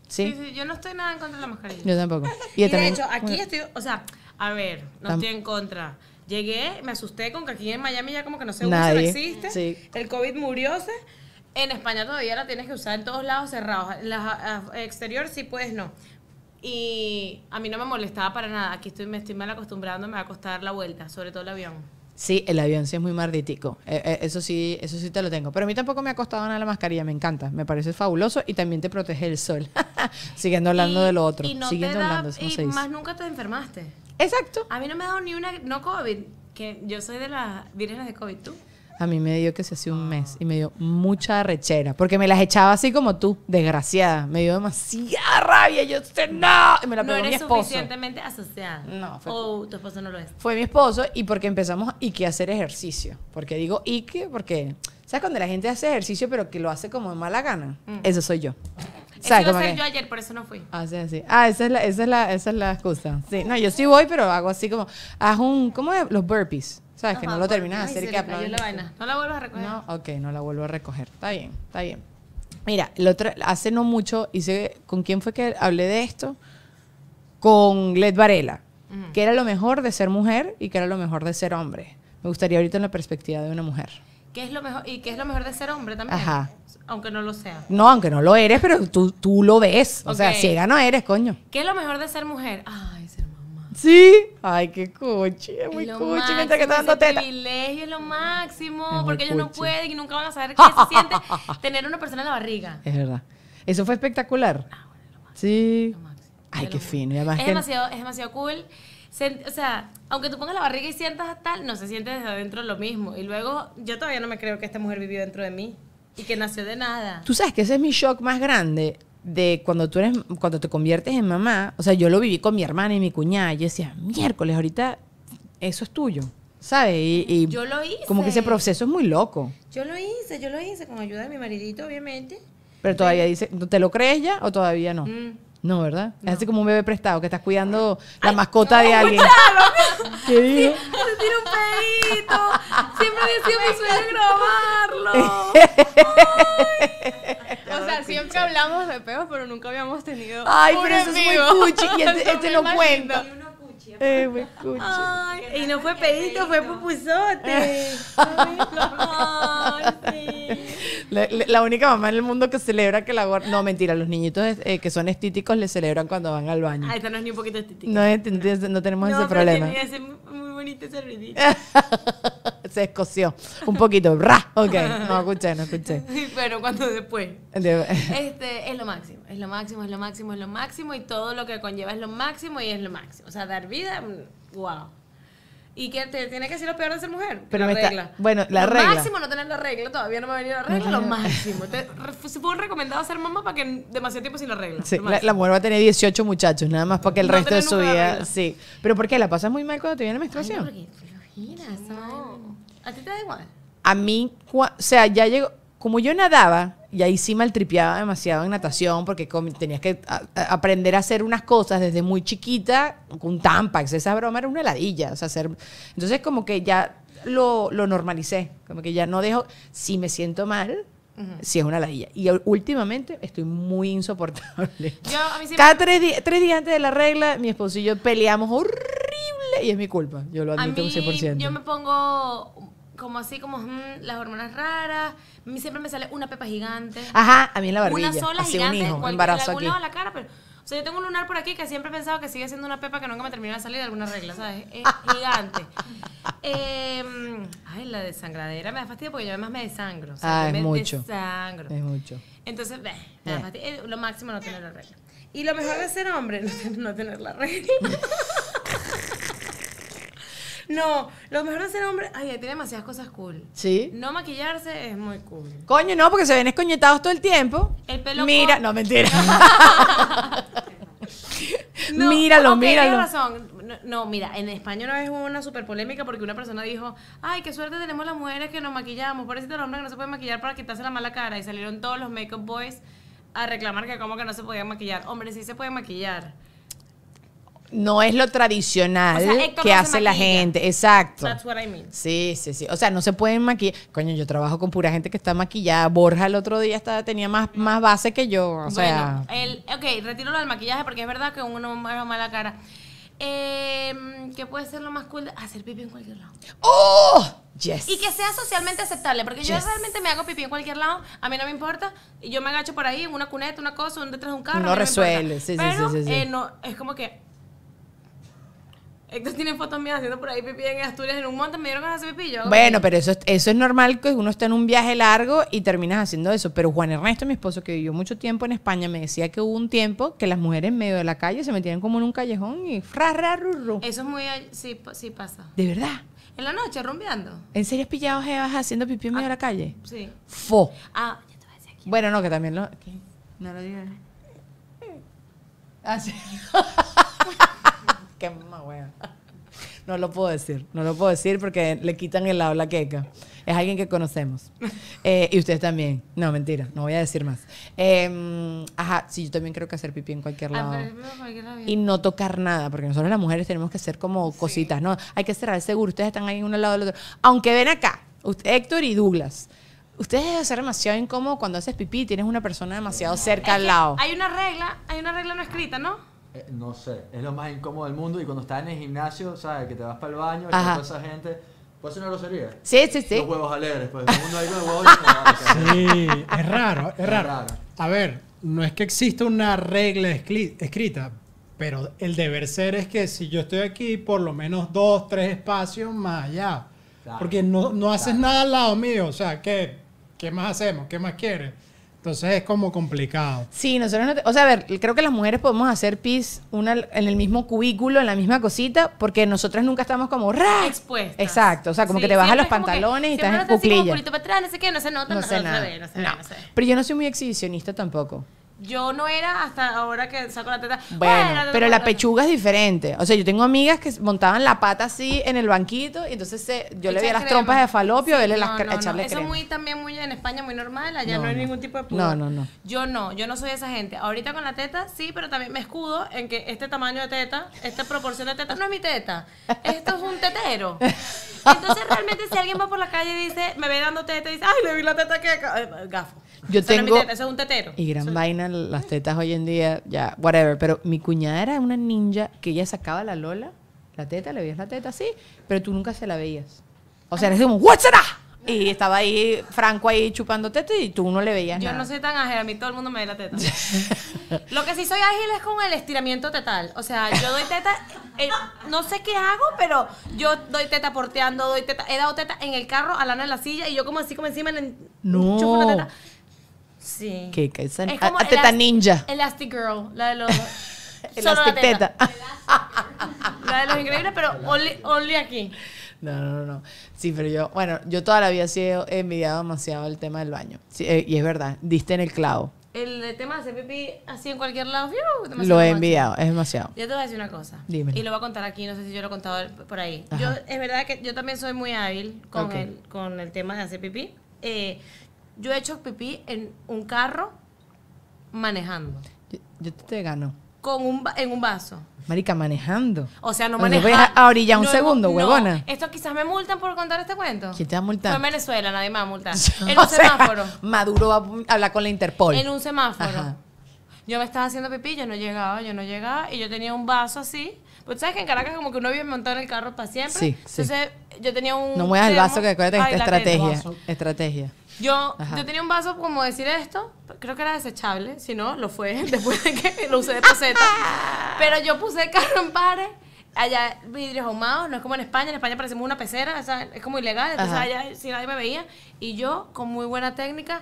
¿Sí? Sí, yo no estoy nada en contra de la mascarilla. Yo tampoco. Y, de hecho, aquí estoy, o sea, a ver, no estoy en contra. Llegué, me asusté con que aquí en Miami ya como que no se usa, existe. El COVID murióse. En España todavía la tienes que usar en todos lados cerrados. En la exterior sí pues no. Y a mí no me molestaba para nada. Aquí estoy, me estoy mal acostumbrando, me va a costar la vuelta, sobre todo el avión. Sí, el avión sí es muy marditico. Eh, eh, eso sí, eso sí te lo tengo. Pero a mí tampoco me ha costado nada la mascarilla, me encanta, me parece fabuloso y también te protege el sol. Siguiendo hablando de lo otro. Y no Siguiendo te y más nunca te enfermaste. Exacto. A mí no me ha dado ni una, no COVID, que yo soy de las vírgenes de COVID, ¿tú? A mí me dio que se hace un mes y me dio mucha rechera, porque me las echaba así como tú, desgraciada. Me dio demasiada rabia. Yo no. Y me la eres esposo. suficientemente asociada. No, fue. O tu esposo no lo es. Fue mi esposo y porque empezamos y que hacer ejercicio. Porque digo y qué? porque. ¿Sabes cuando la gente hace ejercicio pero que lo hace como de mala gana? Mm. Eso soy yo. Eso iba yo ayer, por eso no fui. Ah, sí, sí. Ah, esa es la, excusa. Sí, no, yo sí voy, pero hago así como, un, ¿cómo es? Los burpees. ¿Sabes? Que no lo terminas de hacer que No la vuelvas a recoger. No, ok, no la vuelvo a recoger. Está bien, está bien. Mira, hace no mucho hice. ¿Con quién fue que hablé de esto? Con Led Varela. ¿Qué Que era lo mejor de ser mujer y que era lo mejor de ser hombre. Me gustaría ahorita en la perspectiva de una mujer. ¿Qué es lo mejor? ¿Y qué es lo mejor de ser hombre también? Ajá. Aunque no lo sea. No, aunque no lo eres, pero tú, lo ves. O sea, ciega no eres, coño. ¿Qué es lo mejor de ser mujer? Ay. Sí. Ay, qué coche, es muy coche. mientras que está dando teta. privilegio es lo máximo, porque ellos no pueden y nunca van a saber qué se siente tener una persona en la barriga. Es verdad. Eso fue espectacular. Ah, sí. Ay, qué fino. es, demasiado, cool. o sea, aunque tú pongas la barriga y sientas tal, no se siente desde adentro lo mismo. Y luego, yo todavía no me creo que esta mujer vivió dentro de mí y que nació de nada. Tú sabes que ese es mi shock más grande de cuando tú eres, cuando te conviertes en mamá, o sea, yo lo viví con mi hermana y mi cuñada, y yo decía, miércoles, ahorita eso es tuyo, ¿sabes? Y, Como que ese proceso es muy loco. Yo lo hice, yo lo hice con ayuda de mi maridito, obviamente. Pero todavía dice, ¿te lo crees ya o todavía no? Mm. No, ¿verdad? Es así como un bebé prestado que estás cuidando la mascota de alguien. ¿Qué digo? se un pedito. Siempre decía que mi grabarlo. siempre hablamos de peos, pero nunca habíamos tenido. Ay, pero eso es muy cuchi. Y este, lo este no cuenta. Eh, muy Ay, y no fue pedito, fue pupusote. Ah. Ay, la, única mamá en el mundo que celebra que la guarda... No, mentira, los niñitos eh, que son estíticos le celebran cuando van al baño. Ah, esta no es ni un poquito estítica. No, no tenemos no, ese problema bonito servidito Se escoció. Un poquito. ¡Ra! Ok. No, escuché, no escuché. Pero cuando después. Este, es lo máximo. Es lo máximo, es lo máximo, es lo máximo. Y todo lo que conlleva es lo máximo y es lo máximo. O sea, dar vida, wow. Mm, y que te tiene que ser lo peor de ser mujer. Pero la regla. bueno, la lo máximo no tener la regla, todavía no me ha venido la regla, lo máximo. se fue recomendado ser mamá para que demasiado tiempo sin la regla. Sí, la, mujer va a tener 18 muchachos, nada más para que el resto de su vida. Sí. Pero ¿por qué? ¿La pasas muy mal cuando te viene la menstruación? no, porque, no. ¿A ti te da igual? A mí, o sea, ya llegó. Como yo nadaba, y ahí sí maltripeaba demasiado en natación porque tenías que aprender a hacer unas cosas desde muy chiquita con tampax. Esa broma era una ladilla Entonces como que ya lo, lo, normalicé. Como que ya no dejo, si me siento mal, si es una ladilla. Y últimamente estoy muy insoportable. Cada tres, días, antes de la regla, mi esposo y yo peleamos horrible y es mi culpa. Yo lo admito un 100%. Yo me pongo como así, como mm, las hormonas raras. A mí siempre me sale una pepa gigante. Ajá, a mí en la barbilla. Una sola así gigante. Un hijo, embarazo aquí. la cara, pero... O sea, yo tengo un lunar por aquí que siempre he pensado que sigue siendo una pepa que nunca me termina de salir de alguna regla, ¿sabes? Es gigante. Em, ay, la desangradera me da fastidio porque yo además me desangro. ah, es mucho. Desangro. Es mucho. Entonces, me da fastidio. lo máximo no tener la regla. Y lo mejor de ser hombre, no, no tener la regla. No, lo mejor es ser hombre, ay, tiene demasiadas cosas cool. Sí. No maquillarse es muy cool. Coño, no, porque se ven escoñetados todo el tiempo. El pelo Mira, no, mentira. Míralo, míralo, okay, míralo. razón. No, mira, en España una es una super polémica porque una persona dijo, ay, qué suerte tenemos las mujeres que nos maquillamos, ¿por eso el hombre que no se puede maquillar para quitarse la mala cara. Y salieron todos los make-up boys a reclamar que como que no se podía maquillar. Hombre, sí se puede maquillar no es lo tradicional que hace la gente. Exacto. That's what I mean. Sí, sí, sí. O sea, no se pueden maquillar. Coño, yo trabajo con pura gente que está maquillada. Borja el otro día estaba, tenía más, más base que yo. O sea. El, ok, retiro lo del maquillaje porque es verdad que uno me mala cara. Em, ¿Qué puede ser lo más cool? Hacer pipí en cualquier lado. ¡Oh! Yes. Y que sea socialmente aceptable, porque yo realmente me hago pipí en cualquier lado, a mí no me importa, y yo me agacho por ahí, una cuneta, una cosa, un detrás de un carro. No resuelve, sí, sí, eh, es como que Héctor tienen fotos mías haciendo por ahí pipí en Asturias en un monte, me dieron que de pipillo. pipí yo. Bueno, pero eso, es- eso es normal que uno esté en un viaje largo y terminas haciendo eso. Pero Juan Ernesto, mi esposo, que vivió mucho tiempo en España, me decía que hubo un tiempo que las mujeres en medio de la calle se metían como en un callejón y ra, Eso es muy... Sí, sí pasa. De verdad. En la noche, rumbeando. ¿En serio has pillado vas haciendo pipí en medio de la ah, calle? Sí. Fo. Ah, ya te voy a decir aquí. Bueno, no, que también lo... No lo digas. así ah, Qué mamá, wea. No lo puedo decir, no lo puedo decir porque le quitan el lado La queca. Es alguien que conocemos. Eh, y ustedes también. No, mentira, no voy a decir más. Em, ajá, sí, yo también creo que hacer pipí en cualquier ah, lado. y no tocar nada, porque nosotros las mujeres tenemos que hacer como cositas, ¿no? Hay que cerrar el seguro, ustedes están ahí en un lado del otro. Aunque ven acá, usted, Héctor y Douglas. Ustedes deben ser demasiado incómodos cuando haces pipí y tienes una persona demasiado cerca al lado. Hay una regla, hay una regla no escrita, ¿no? Eh, no sé, es lo más incómodo del mundo y cuando estás en el gimnasio, ¿sabes? Que te vas para el baño, y toda esa gente. ¿Puede ser una grosería? Sí, sí, sí. Los huevos alegres, pues. El mundo ahí con huevos Sí, es raro, es raro. A ver, no es que exista una regla escrita, pero el deber ser es que si yo estoy aquí, por lo menos dos, tres espacios más allá. porque no, no haces nada al lado mío, o sea, ¿qué, ¿qué más hacemos? ¿Qué más quieres? Entonces es como complicado. Sí, nosotros no te, O sea, a ver, creo que las mujeres podemos hacer pis una, en el mismo cubículo, en la misma cosita, porque nosotras nunca estamos como ¡ra! expuestas. Exacto, o sea, como que te bajas los pantalones y estás en cuclillas. para atrás, no sé qué, no se nota, no, no, sé No, Pero yo no soy muy exhibicionista tampoco yo no era hasta ahora que saco la teta. Bueno, pero la, pechuga es diferente. O sea, yo tengo amigas que montaban la pata así en el banquito y entonces se, yo le veía las trompas de falopio, sí, las echarle Eso muy también muy en España muy normal, allá no, hay ningún tipo de No, no, no. Yo no, yo no soy esa gente. Ahorita con la teta sí, pero también me escudo en que este tamaño de teta, esta proporción de teta no es mi teta. Esto es un tetero. Entonces realmente si alguien va por la calle y dice, me ve dando teta y dice, "Ay, le vi la teta que gafo." Yo tengo. un Y gran vaina, las tetas hoy en día, ya, whatever. Pero mi cuñada era una ninja que ella sacaba la Lola, la teta, le veías la teta, así pero tú nunca se la veías. O sea, eres como, ¡What's it Y estaba ahí Franco ahí chupando teta y tú no le veías Yo no soy tan ágil, a mí todo el mundo me ve la teta. Lo que sí soy ágil es con el estiramiento tetal. O sea, yo doy teta, eh, no sé qué hago, pero yo doy teta porteando, doy teta, he dado teta en el carro, a lana en la silla y yo como así como encima en Chupo la teta. Sí. Que, es, teta ninja. Elastic Girl, la de los... Elastic la teta. la de los increíbles, pero only, aquí. No, no, no. Sí, pero yo, bueno, yo toda la vida he envidiado demasiado el tema del baño. Eh, y es verdad, diste en el clavo. El, tema de hacer pipí así en cualquier lado, Lo he envidiado, es demasiado. Yo te voy a decir una cosa. Dime. Y lo voy a contar aquí, no sé si yo lo he contado por ahí. Yo, es verdad que yo también soy muy hábil con, el, con el tema de hacer pipí. Eh, yo he hecho pipí en un carro manejando. Yo, te gano. Con un, en un vaso. Marica, manejando. O sea, no manejando. Voy a orilla un segundo, huevona. Esto quizás me multan por contar este cuento. ¿Quién te va a en Venezuela, nadie me va a multar. en un semáforo. Maduro va a hablar con la Interpol. En un semáforo. Yo me estaba haciendo pipí, yo no llegaba, yo no llegaba. Y yo tenía un vaso así. Pues sabes que en Caracas como que uno viene montado en el carro para siempre. Sí, sí. Entonces yo tenía un... No muevas el vaso, que acuérdate estrategia. Estrategia. Yo, yo tenía un vaso como decir esto, creo que era desechable, si no, lo fue después de que lo usé de poseta. Pero yo puse carro en pares, allá vidrios ahumados, no es como en España, en España parecemos una pecera, es como ilegal, entonces allá si nadie me veía. Y yo, con muy buena técnica,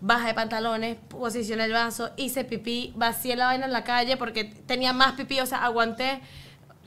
bajé pantalones, posicioné el vaso, hice pipí, vacié la vaina en la calle porque tenía más pipí, o sea, aguanté.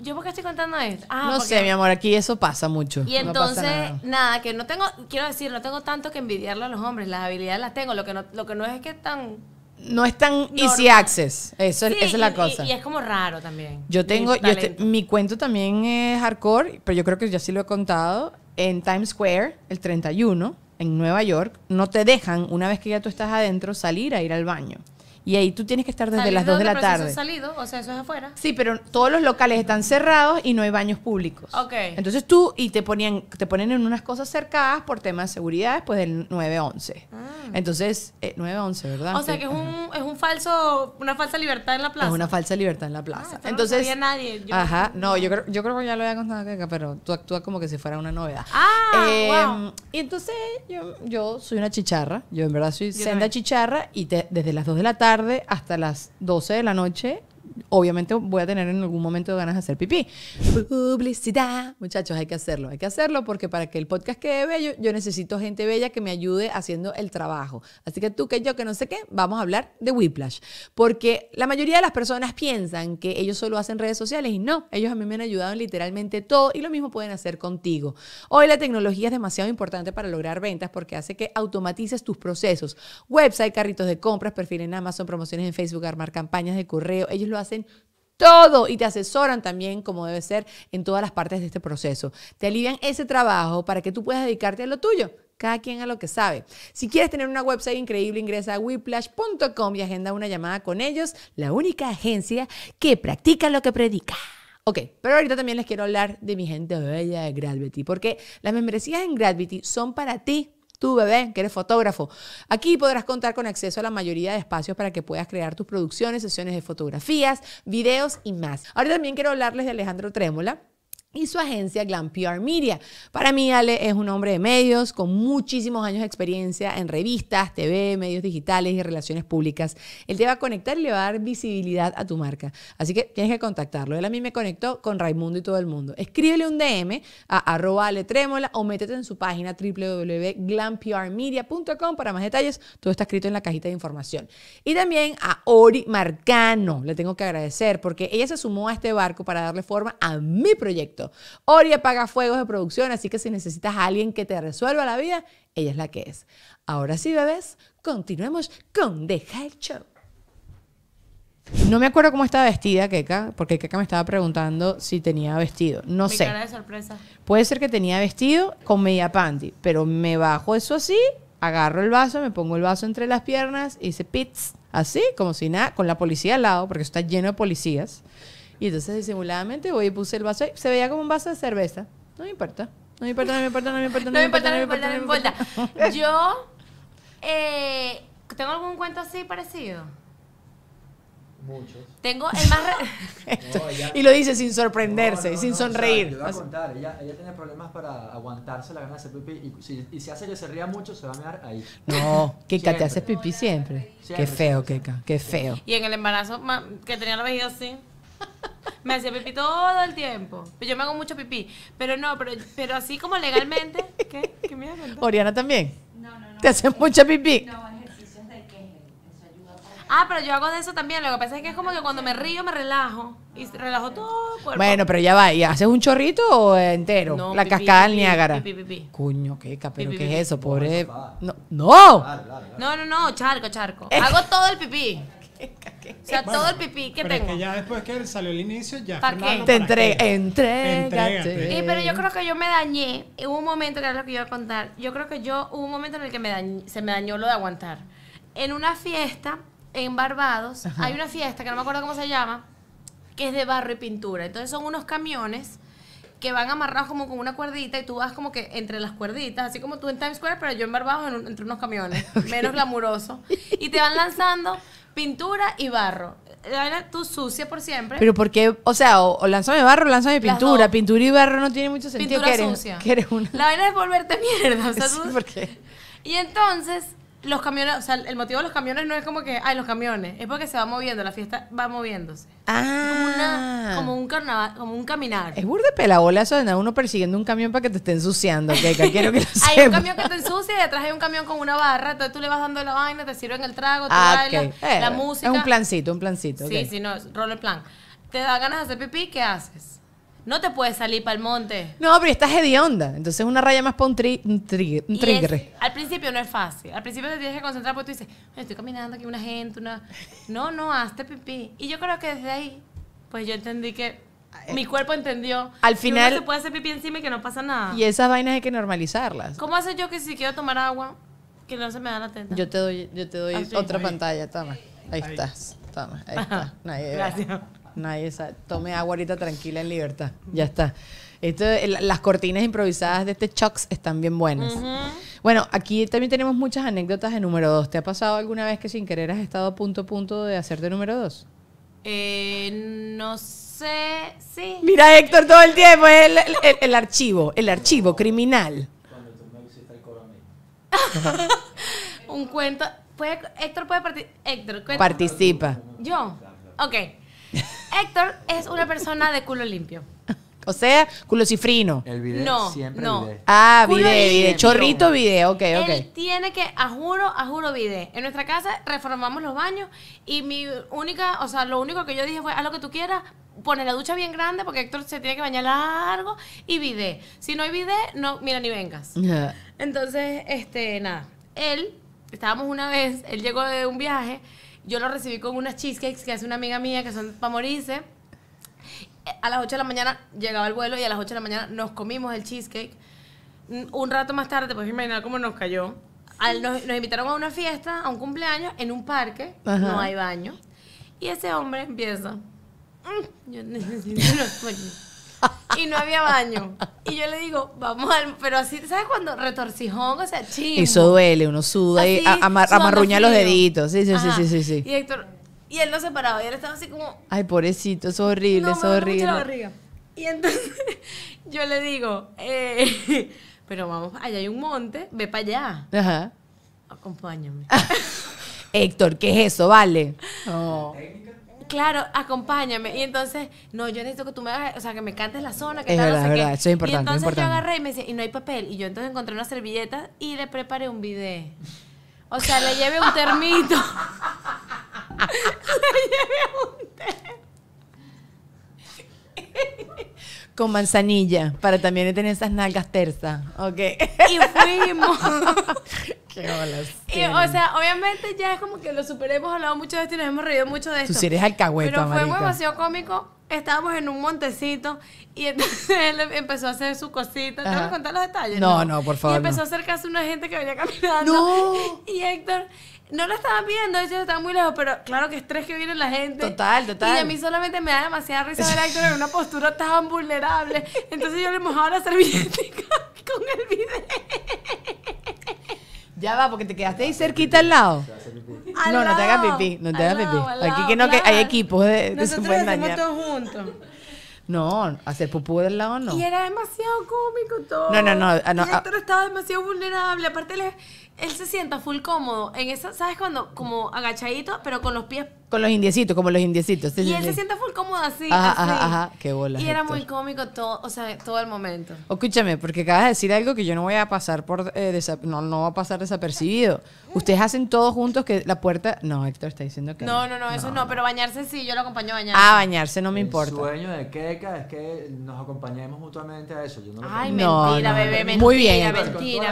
¿Yo porque estoy contando esto? Ah, no sé, mi amor, aquí eso pasa mucho. Y entonces, nada. que no tengo, quiero decir, no tengo tanto que envidiarlo a los hombres, las habilidades las tengo, lo que no, lo que no es que tan... No es tan easy access, eso es, esa es la cosa. Y, es como raro también. Yo tengo, mi cuento también es hardcore, pero yo creo que ya sí lo he contado, en Times Square, el 31, en Nueva York, no te dejan, una vez que ya tú estás adentro, salir a ir al baño y ahí tú tienes que estar desde las 2 de, la tarde. salido, o sea, eso es afuera. Sí, pero todos los locales están cerrados y no hay baños públicos. Ok. Entonces tú y te ponían te ponen en unas cosas cercadas por temas de seguridad después del 911. 11 ah. Entonces, 9 eh, 911, ¿verdad? O sea, que es eh, un, es un falso una falsa libertad en la plaza. Es una falsa libertad en la plaza. Ah, entonces, no sabía nadie. ajá, no, yo creo yo creo que ya lo había contado acá, pero tú actúas como que si fuera una novedad. Ah, eh, wow. Y entonces yo, yo soy una chicharra, yo en verdad soy senda chicharra y te, desde las 2 de la tarde hasta las 12 de la noche obviamente voy a tener en algún momento ganas de hacer pipí. Publicidad, muchachos, hay que hacerlo, hay que hacerlo porque para que el podcast quede bello, yo necesito gente bella que me ayude haciendo el trabajo. Así que tú que yo que no sé qué, vamos a hablar de Whiplash, porque la mayoría de las personas piensan que ellos solo hacen redes sociales y no, ellos a mí me han ayudado en literalmente todo y lo mismo pueden hacer contigo. Hoy la tecnología es demasiado importante para lograr ventas porque hace que automatices tus procesos, website, carritos de compras, perfil en Amazon, promociones en Facebook, armar campañas de correo, ellos lo hacen todo y te asesoran también como debe ser en todas las partes de este proceso. Te alivian ese trabajo para que tú puedas dedicarte a lo tuyo. Cada quien a lo que sabe. Si quieres tener una website increíble, ingresa a whiplash.com y agenda una llamada con ellos, la única agencia que practica lo que predica. Ok, pero ahorita también les quiero hablar de mi gente bella de Gravity, porque las membresías en Gravity son para ti Tú, bebé, que eres fotógrafo. Aquí podrás contar con acceso a la mayoría de espacios para que puedas crear tus producciones, sesiones de fotografías, videos y más. Ahora también quiero hablarles de Alejandro Trémola y su agencia Glam PR Media. Para mí, Ale es un hombre de medios con muchísimos años de experiencia en revistas, TV, medios digitales y relaciones públicas. Él te va a conectar y le va a dar visibilidad a tu marca. Así que tienes que contactarlo. Él a mí me conectó con Raimundo y todo el mundo. Escríbele un DM a arroba Ale Trémola o métete en su página www.glamprmedia.com para más detalles. Todo está escrito en la cajita de información. Y también a Ori Marcano. Le tengo que agradecer porque ella se sumó a este barco para darle forma a mi proyecto Ori apaga fuegos de producción, así que si necesitas a alguien que te resuelva la vida, ella es la que es. Ahora sí, bebés, continuemos con Deja el Show. No me acuerdo cómo estaba vestida Keka, porque Keka me estaba preguntando si tenía vestido. No sé. Puede ser que tenía vestido con media panty, pero me bajo eso así, agarro el vaso, me pongo el vaso entre las piernas y hice pits, así, como si nada, con la policía al lado, porque está lleno de policías. Y entonces disimuladamente voy y puse el vaso ahí. Se veía como un vaso de cerveza. No me importa. No me importa, no me importa, no me importa. No, me importa, no me importa, no me importa. No importa. Yo eh, tengo algún cuento así parecido. Muchos. Tengo el más. y lo dice sin sorprenderse, sin sonreír. yo voy a contar, ella, tiene problemas para aguantarse la gana de hacer pipí y si, hace que se ría mucho, se va a mear ahí. No, Kika, te haces pipí siempre. Qué feo, Kika, qué feo. Y en el embarazo, que tenía la vejiga así me hacía pipí todo el tiempo. Yo me hago mucho pipí. Pero no, pero, pero así como legalmente. ¿Qué? ¿Qué me ¿Oriana también? No, no, no. ¿Te haces mucha pipí? No, ejercicios de Ah, pero yo hago de eso también. Lo que pasa es que es como que cuando me río me relajo. Y relajo todo el cuerpo. Bueno, pero ya va. ¿Y haces un chorrito o entero? No, la cascada del pipí, Niágara. Pipí, qué pero ¿qué es eso? Pobre. No, no. No, no, no, charco, charco. Eh. Hago todo el pipí. O sea, todo el pipí que tengo. Es ya después que salió el inicio, ya. ¿Para qué? Te entrega, Y, pero yo creo que yo me dañé. Hubo un momento, que era lo que iba a contar. Yo creo que yo, hubo un momento en el que se me dañó lo de aguantar. En una fiesta en Barbados, hay una fiesta que no me acuerdo cómo se llama, que es de barro y pintura. Entonces son unos camiones que van amarrados como con una cuerdita y tú vas como que entre las cuerditas, así como tú en Times Square, pero yo en Barbados entre unos camiones, menos glamuroso. Y te van lanzando pintura y barro. La vaina tú sucia por siempre. Pero porque, o sea, o, lanzame barro o lánzame pintura. Pintura y barro no tiene mucho sentido. Pintura que sucia. una... La vaina es volverte mierda. O sea, sí, ¿por qué? Y entonces los camiones, o sea, el motivo de los camiones no es como que, ay, los camiones, es porque se va moviendo, la fiesta va moviéndose. Como, una, ah. como un carnaval, como un caminar. Es burde pelabola eso de andar uno persiguiendo un camión para que te esté ensuciando, que quiero que Hay un camión que te ensucia y detrás hay un camión con una barra, entonces tú le vas dando la vaina, te sirven el trago, te ah, la música. Eh, es un plancito, un plancito. Sí, sí, no, plan. Te da ganas de hacer pipí, ¿qué haces? No te puedes salir para el monte. No, pero estás hedionda. Entonces una raya más para un, trigger. al principio no es fácil. Al principio te tienes que concentrar porque tú dices, estoy caminando aquí una gente, una... No, no, hazte pipí. Y yo creo que desde ahí, pues yo entendí que eh, mi cuerpo entendió. Al final... Que se puede hacer pipí encima y que no pasa nada. Y esas vainas hay que normalizarlas. ¿Cómo hace yo que si quiero tomar agua, que no se me da la Yo te doy, yo te doy otra pantalla, toma. Ahí, estás. Toma, ahí está. Gracias. Nadie Tome agua ahorita tranquila en libertad. Ya está. Esto, las cortinas improvisadas de este Chucks están bien buenas. Bueno, aquí también tenemos muchas anécdotas de número 2. ¿Te ha pasado alguna vez que sin querer has estado a punto punto de hacerte número 2? Eh, no sé, sí. Mira, Héctor, todo el tiempo el, el, archivo, el archivo criminal. Un cuento. Héctor puede participar. Participa. ¿Yo? Ok. Héctor es una persona de culo limpio. O sea, culo cifrino. El no, siempre no. Ah, vide, vide. Chorrito video, ok, ok. Él tiene que, a juro, a juro vide. En nuestra casa reformamos los baños y mi única, o sea, lo único que yo dije fue, haz lo que tú quieras, pone la ducha bien grande porque Héctor se tiene que bañar largo y vide. Si no hay vide, no, mira, ni vengas. Entonces, este, nada. Él, estábamos una vez, él llegó de un viaje yo lo recibí con unas cheesecakes que hace una amiga mía que son para morirse. A las 8 de la mañana llegaba el vuelo y a las 8 de la mañana nos comimos el cheesecake. Un rato más tarde, pues puedes imaginar cómo nos cayó. nos, invitaron a una fiesta, a un cumpleaños, en un parque, no hay baño. Y ese hombre empieza. Mm, yo necesito y no había baño. Y yo le digo, vamos al. Pero así, ¿sabes cuando retorcijón? O sea, chimbo. Eso duele, uno suda y amarruña los deditos. Sí, sí, sí, sí, sí, Y Héctor, y él no se paraba, y él estaba así como. Ay, pobrecito, es horrible, Eso es horrible. la y entonces yo le digo, eh, pero vamos, allá hay un monte, ve para allá. Ajá. Acompáñame. Héctor, ¿qué es eso? Vale. No claro, acompáñame. Y entonces, no, yo necesito que tú me hagas, o sea, que me cantes la zona, que es tal, verdad, no sé verdad. Eso es importante. Y entonces yo agarré y me decía, y no hay papel. Y yo entonces encontré una servilleta y le preparé un video. O sea, le llevé un termito. le llevé un termito. con manzanilla para también tener esas nalgas tersas. Ok. Y fuimos. Qué bolas. Y, o sea, obviamente ya es como que lo superemos, hemos hablado mucho de esto y nos hemos reído mucho de esto. Tú eres alcahueta, Pero fue muy demasiado cómico. Estábamos en un montecito y entonces él empezó a hacer su cosita. ¿Te voy a contar los detalles? No, no, por favor. Y empezó a acercarse una gente que venía caminando. No. Y Héctor no lo estaban viendo, ellos estaban muy lejos, pero claro que estrés que viene la gente. Total, total. Y a mí solamente me da demasiada risa ver a Héctor en una postura tan vulnerable. Entonces yo le mojaba la servilletica con el video. Ya va, porque te quedaste ahí cerquita al lado. no, no te hagas pipí, no te hagas pipí. Aquí que no, que hay equipos de, Nosotros de Nosotros todos juntos. No, hacer pupú del lado no. Y era demasiado cómico todo. No, no, no. Ah, no el ah. Héctor estaba demasiado vulnerable. Aparte, le, él se sienta full cómodo en esa, ¿sabes cuando? Como agachadito, pero con los pies. Con los indiecitos, como los indiecitos. y él se sienta full cómodo así. Ajá, ajá, ajá. Qué bola. Y era muy cómico todo, o sea, todo el momento. Escúchame, porque acabas de decir algo que yo no voy a pasar por. Eh, no, no va a pasar desapercibido. Ustedes hacen todos juntos que la puerta. No, Héctor está diciendo que. No, no, no, eso no, pero bañarse sí, yo lo acompaño a bañarse. Ah, bañarse no me importa. El sueño de Keka es que nos acompañemos mutuamente a eso. Ay, mentira, bebé, mentira. Muy bien. mentira.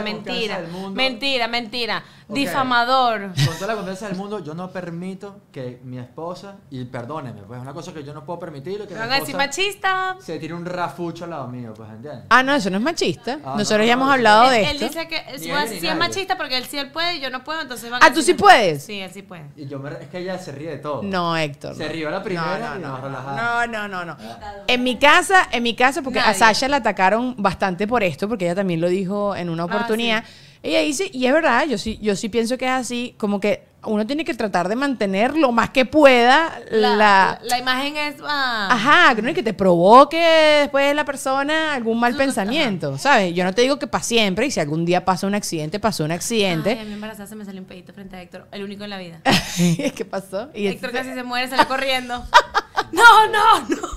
Mentira, mentira mentira. Difamador. Con toda la confianza del mundo, yo no permito que mi esposa, y perdóneme, pues es una cosa que yo no puedo permitir. Que van a machista. Se tire un rafucho al lado mío, pues entiende. Ah, no, eso no es machista. Ah, Nosotros ya hemos hablado de esto. Él dice que es machista porque él sí él puede y yo no puedo, entonces Ah, tú sí puedes. Sí, él sí puede. Y yo me, es que ella se ríe de todo. No, Héctor. Se rió la primera no, y No, no, no, no. Ah. En mi casa, en mi casa, porque a Sasha la atacaron bastante por esto, porque ella también lo dijo en una ah, oportunidad. Ella dice, y es verdad, yo sí, yo sí pienso que es así, como que uno tiene que tratar de mantener lo más que pueda la, la, imagen es ah. ajá que no es que te provoque después de la persona algún mal pensamiento sabes yo no te digo que para siempre y si algún día pasa un accidente pasó un accidente Ay, a mí embarazada se me salió un pedito frente a Héctor el único en la vida qué pasó y Héctor casi se muere sale corriendo no no no no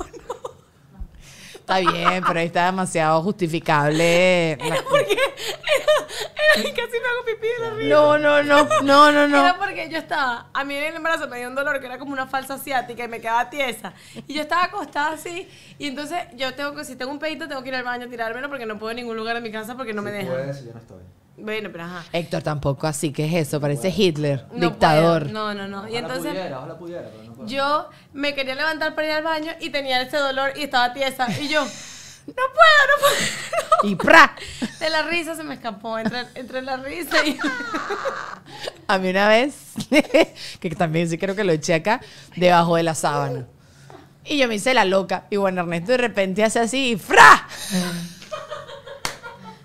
Está bien, pero ahí está demasiado justificable. Era porque. Era, era, casi me hago pipí de la risa. No, no, no, no, no, no. Era porque yo estaba. A mí en el embarazo me dio un dolor que era como una falsa asiática y me quedaba tiesa. Y yo estaba acostada así. Y entonces yo tengo que. Si tengo un pedito, tengo que ir al baño a tirármelo porque no puedo en ningún lugar de mi casa porque no me dejan. yo no estoy. Bueno, pero ajá. Héctor tampoco así, que es eso? Parece Hitler, dictador. No, no, no. y entonces. Yo me quería levantar para ir al baño y tenía ese dolor y estaba tiesa. Y yo, no puedo, no puedo. Y ¡pra! De la risa se me escapó, entre, entre la risa y... A mí una vez, que también sí creo que lo eché acá, debajo de la sábana. Y yo me hice la loca. Y bueno, Ernesto de repente hace así y ¡fra!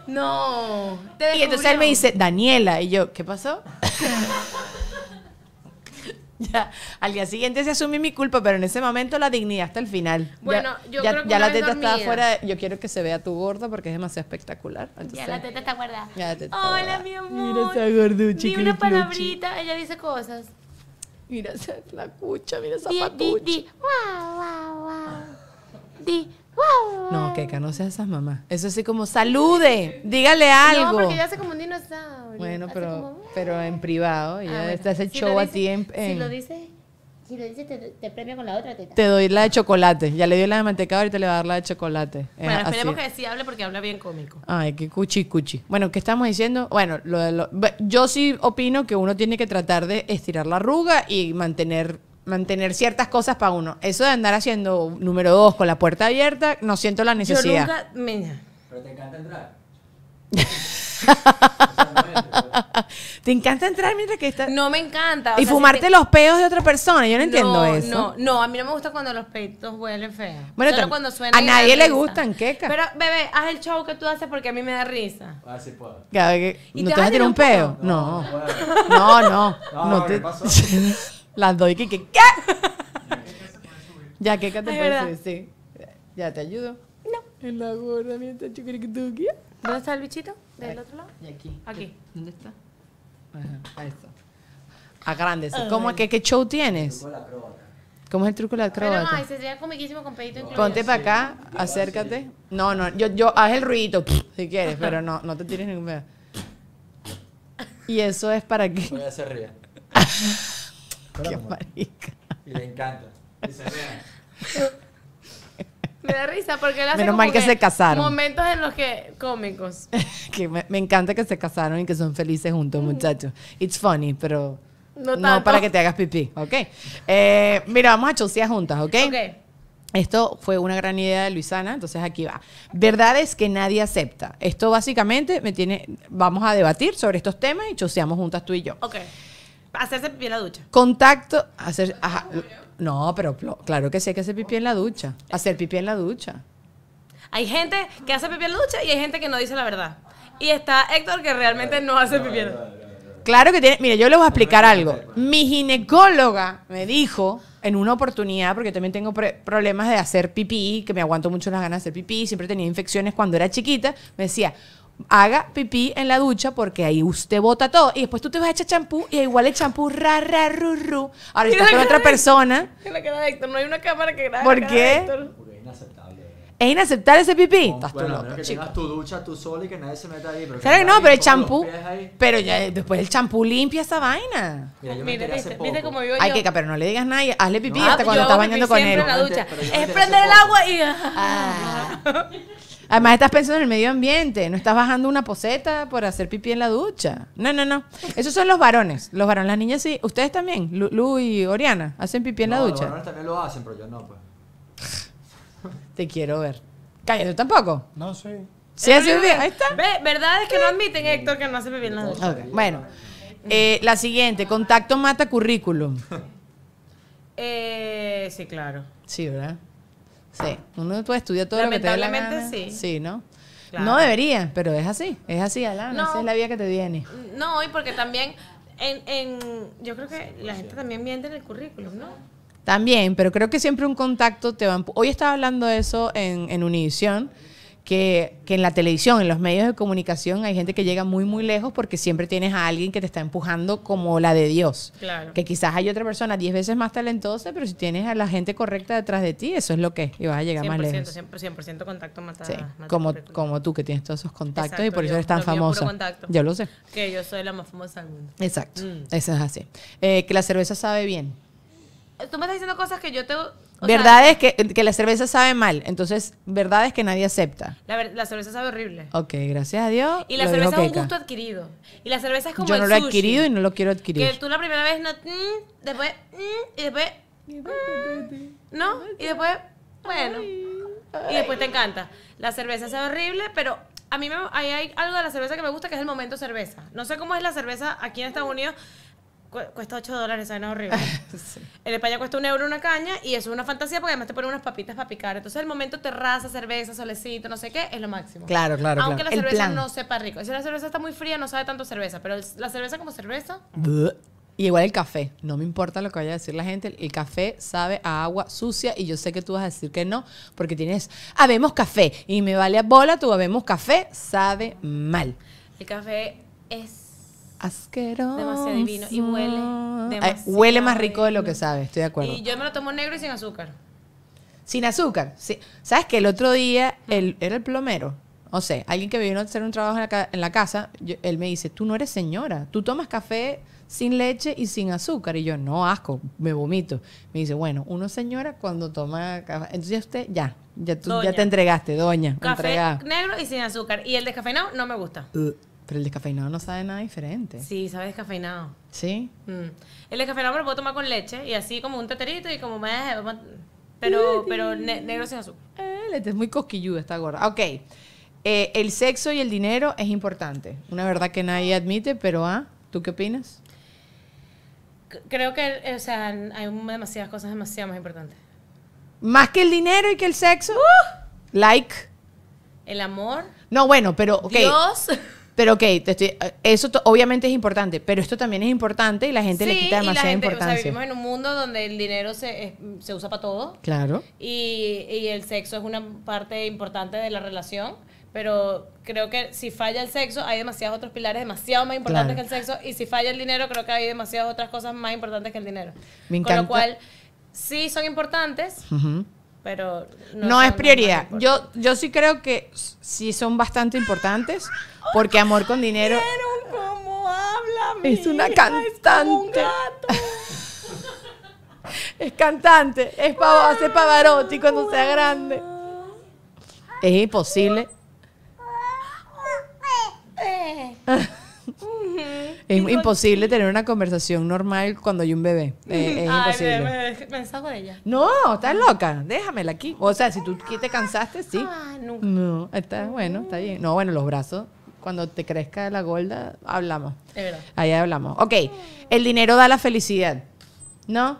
No. Y entonces él me dice, Daniela. Y yo, ¿qué pasó? Ya, al día siguiente se asumí mi culpa, pero en ese momento la dignidad hasta el final. Bueno, yo creo que ya la teta está afuera. Yo quiero que se vea tu gorda porque es demasiado espectacular. ya la teta está guardada. Ya la teta Hola, mi amor. Mira esa gorducha. mira una palabrita, ella dice cosas. Mira esa cucha mira esa di, patucha. Di, di, wow, wow, wow. Di, no, Keka, no seas esas mamá. Eso así como salude, dígale algo. No, porque ya hace como un dinosaurio. Bueno, pero, pero en privado. Ella está ese show a ti en, Si lo dice, si lo dices te, premio con la otra teta. Te doy la de chocolate. Ya le dio la de mantecado, ahorita le va a dar la de chocolate. Eh, bueno, esperemos que sí hable porque habla bien cómico. Ay, qué cuchi cuchi. Bueno, ¿qué estamos diciendo? Bueno, lo, yo sí opino que uno tiene que tratar de estirar la arruga y mantener mantener ciertas cosas para uno. Eso de andar haciendo número dos con la puerta abierta, no siento la necesidad. nunca. Pero te encanta entrar. ¿Te encanta entrar mientras que está No me encanta. y fumarte los peos de otra persona? Yo no entiendo eso. No, no, a mí no me gusta cuando los peitos huelen feo. Bueno, cuando suena a nadie le gustan, queca. Pero, bebé, haz el show que tú haces porque a mí me da risa. Ah, sí puedo. ¿No te vas a tirar un peo? No. No, no. No, No, no, Las doy, que, que ¿qué? ya, ¿qué, qué te puede parece? Sí. Ya, ¿te ayudo? No. En la gorda, mira, está chiquiriquituquia. ¿Dónde está el bichito? ¿Del otro lado? Y aquí. Aquí. ¿Dónde está? Ajá, ahí está. Agrándese. Ah, ¿Cómo, qué, qué show tienes? ¿Cómo es el truco de la Pero no, se sería comiquísimo con pedito Ponte para acá, acércate. No, no, yo, yo haz el ruidito si quieres, pero no, no te tires ningún pedo. Y eso es para que. Voy a hacer ría. Y le encanta. Y se Me da risa porque él hace Menos que, se casaron. momentos en los que cómicos. que me, encanta que se casaron y que son felices juntos, mm. muchachos. It's funny, pero no, para que te hagas pipí, ¿ok? Eh, mira, vamos a chosear juntas, ¿ok? Esto fue una gran idea de Luisana, entonces aquí va. Verdad es que nadie acepta. Esto básicamente me tiene. Vamos a debatir sobre estos temas y choseamos juntas tú y yo. Ok. Hacerse pipí en la ducha. Contacto. Hacer, no, pero claro que sí que hacer pipí en la ducha. Hacer pipí en la ducha. Hay gente que hace pipí en la ducha y hay gente que no dice la verdad. Y está Héctor que realmente no hace pipí en la ducha. Claro que tiene. Mire, yo le voy a explicar algo. Mi ginecóloga me dijo en una oportunidad, porque también tengo problemas de hacer pipí, que me aguanto mucho las ganas de hacer pipí, siempre tenía infecciones cuando era chiquita. Me decía, haga pipí en la ducha porque ahí usted bota todo. Y después tú te vas a echar champú y igual el champú ra, ra, ru, ru. Ahora, estás con otra persona... ¿Qué le queda no hay una cámara que grabe ¿Por qué? Porque es inaceptable. ¿Es inaceptable ese pipí? Oh, estás tú loco, que tengas tu ducha tú solo y que nadie se meta ahí. Pero claro que, no, pero el champú... Pero ya después el champú limpia esa vaina. Mira, yo Mira, viste, viste yo, Ay, que pero no le digas nada. Hazle pipí ah, hasta pues cuando estás bañando con él. Es prender el agua y... Además estás pensando en el medio ambiente, no estás bajando una poseta por hacer pipí en la ducha. No, no, no. Esos son los varones. Los varones, las niñas sí. Ustedes también, Lu, y Oriana, hacen pipí en la ducha. Los varones también lo hacen, pero yo no, pues. Te quiero ver. Cállate, tampoco? No, sí. Sí, Ahí está. verdad es que no admiten, Héctor, que no hacen pipí en la ducha. Bueno, eh, la siguiente. Contacto mata currículum. Eh, sí, claro. Sí, ¿verdad? Sí, uno puede estudiar todo lo que lamentablemente sí. Sí, ¿no? No debería, pero es así, es así, Alana, no, es la vía que te viene. No, y porque también, en, en, yo creo que la gente también miente en el currículum, ¿no? También, pero creo que siempre un contacto te va... Hoy estaba hablando de eso en, en Univisión, que, en la televisión, en los medios de comunicación, hay gente que llega muy, muy lejos porque siempre tienes a alguien que te está empujando como la de Dios. Claro. Que quizás hay otra persona diez veces más talentosa, pero si tienes a la gente correcta detrás de ti, eso es lo que es, y vas a llegar más lejos. 100%, 100% contacto más... sí. como, como tú, que tienes todos esos contactos y por eso eres tan famosa. Yo lo sé. Que yo soy la más famosa del mundo. Exacto, mm. eso es así. Eh, que la cerveza sabe bien. Tú me estás diciendo cosas que yo te... Verdad es que, la cerveza sabe mal, entonces verdad es que nadie acepta. La, cerveza sabe horrible. Ok, gracias a Dios. Y la cerveza es un gusto adquirido. Y la cerveza es como Yo no lo he adquirido y no lo quiero adquirir. Que tú la primera vez no... Mm, después... Mm, y después... Mm, no, y después... Bueno. Y después te encanta. La cerveza sabe horrible, pero a mí me, hay algo de la cerveza que me gusta que es el momento cerveza. No sé cómo es la cerveza aquí en Estados Unidos cuesta 8 dólares, ¿sabes? horrible. En España cuesta un euro una caña y eso es una fantasía porque además te ponen unas papitas para picar. Entonces, el momento terraza, cerveza, solecito, no sé qué, es lo máximo. Claro, claro. Aunque la cerveza no sepa rico. Si la cerveza está muy fría, no sabe tanto cerveza, pero la cerveza como cerveza. Y igual el café. No me importa lo que vaya a decir la gente. El café sabe a agua sucia y yo sé que tú vas a decir que no porque tienes habemos café y me vale a bola tu habemos café. Sabe mal. El café es Asqueroso. Demasiado divino. Y huele. Eh, huele más rico de lo que sabe, estoy de acuerdo. Y yo me lo tomo negro y sin azúcar. Sin azúcar. Sí. ¿Sabes que el otro día el, era el plomero? O sea, alguien que vino a hacer un trabajo en la, casa, él me dice, tú no eres señora, tú tomas café sin leche y sin azúcar. Y yo, no, asco, me vomito. Me dice, bueno, uno señora cuando toma café. Entonces usted, ya, ya, tú, ya te entregaste, doña. Café negro y sin azúcar. Y el descafeinado no me gusta. Pero el descafeinado no sabe nada diferente. Sí, sabe descafeinado. ¿Sí? Mm. El descafeinado me lo puedo tomar con leche y así como un teterito y como más... Pero, mm. pero negro sin azúcar. Eh, es muy cosquilludo esta gorda. Ok. Eh, el sexo y el dinero es importante. Una verdad que nadie admite, pero ah, ¿tú qué opinas? Creo que, eh, o sea, hay demasiadas cosas demasiado más importantes. ¿Más que el dinero y que el sexo? ¡Uh! like. El amor. No, bueno, pero, Okay. Dios. Pero ok, eh, eso obviamente es importante, pero esto también es importante y la gente le quita demasiada y la gente, importancia. vivimos en un mundo donde el dinero se, usa para todo. Claro. Y, el sexo es una parte importante de la relación pero creo que si falla el sexo hay demasiados otros pilares demasiado más importantes que el sexo y si falla el dinero creo que hay demasiadas otras cosas más importantes que el dinero. Me Con lo cual sí son importantes, no, es prioridad. Yo, yo sí creo que sí son bastante importantes, porque amor con dinero. es una cantante. Es, es cantante, es pavo, hace Pavarotti cuando sea grande. Es imposible. Eh. Es imposible tener una conversación normal cuando hay un bebé. Eh, es imposible. de ella. No, estás loca. Déjamela aquí. O sea, si tú te cansaste, sí. Ah, nunca. No, está bueno, está bien. No, bueno, los brazos. Cuando te crezca la gorda, hablamos. Es verdad. Ahí hablamos. Ok, el dinero da la felicidad, ¿no?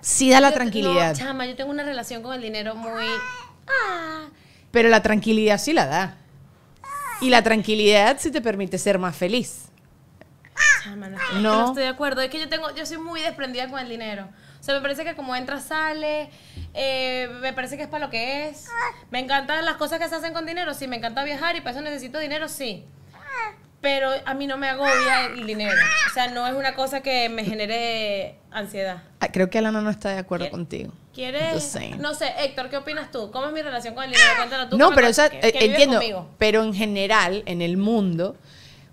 Sí da la tranquilidad. chama, yo tengo una relación con el dinero muy... Ah. Pero la tranquilidad sí la da. Y la tranquilidad sí te permite ser más feliz. Ah, no, estoy, de acuerdo. Es que yo tengo, yo soy muy desprendida con el dinero. O sea, me parece que como entra, sale. Eh, me parece que es para lo que es. Me encantan las cosas que se hacen con dinero, sí. Me encanta viajar y para eso necesito dinero, sí. Pero a mí no me agobia el dinero. O sea, no es una cosa que me genere ansiedad. Ah, creo que Alana no está de acuerdo contigo. ¿Quieres? No sé, Héctor, ¿qué opinas tú? ¿Cómo es mi relación con el dinero? No, pero o entiendo. Pero en general, en el mundo,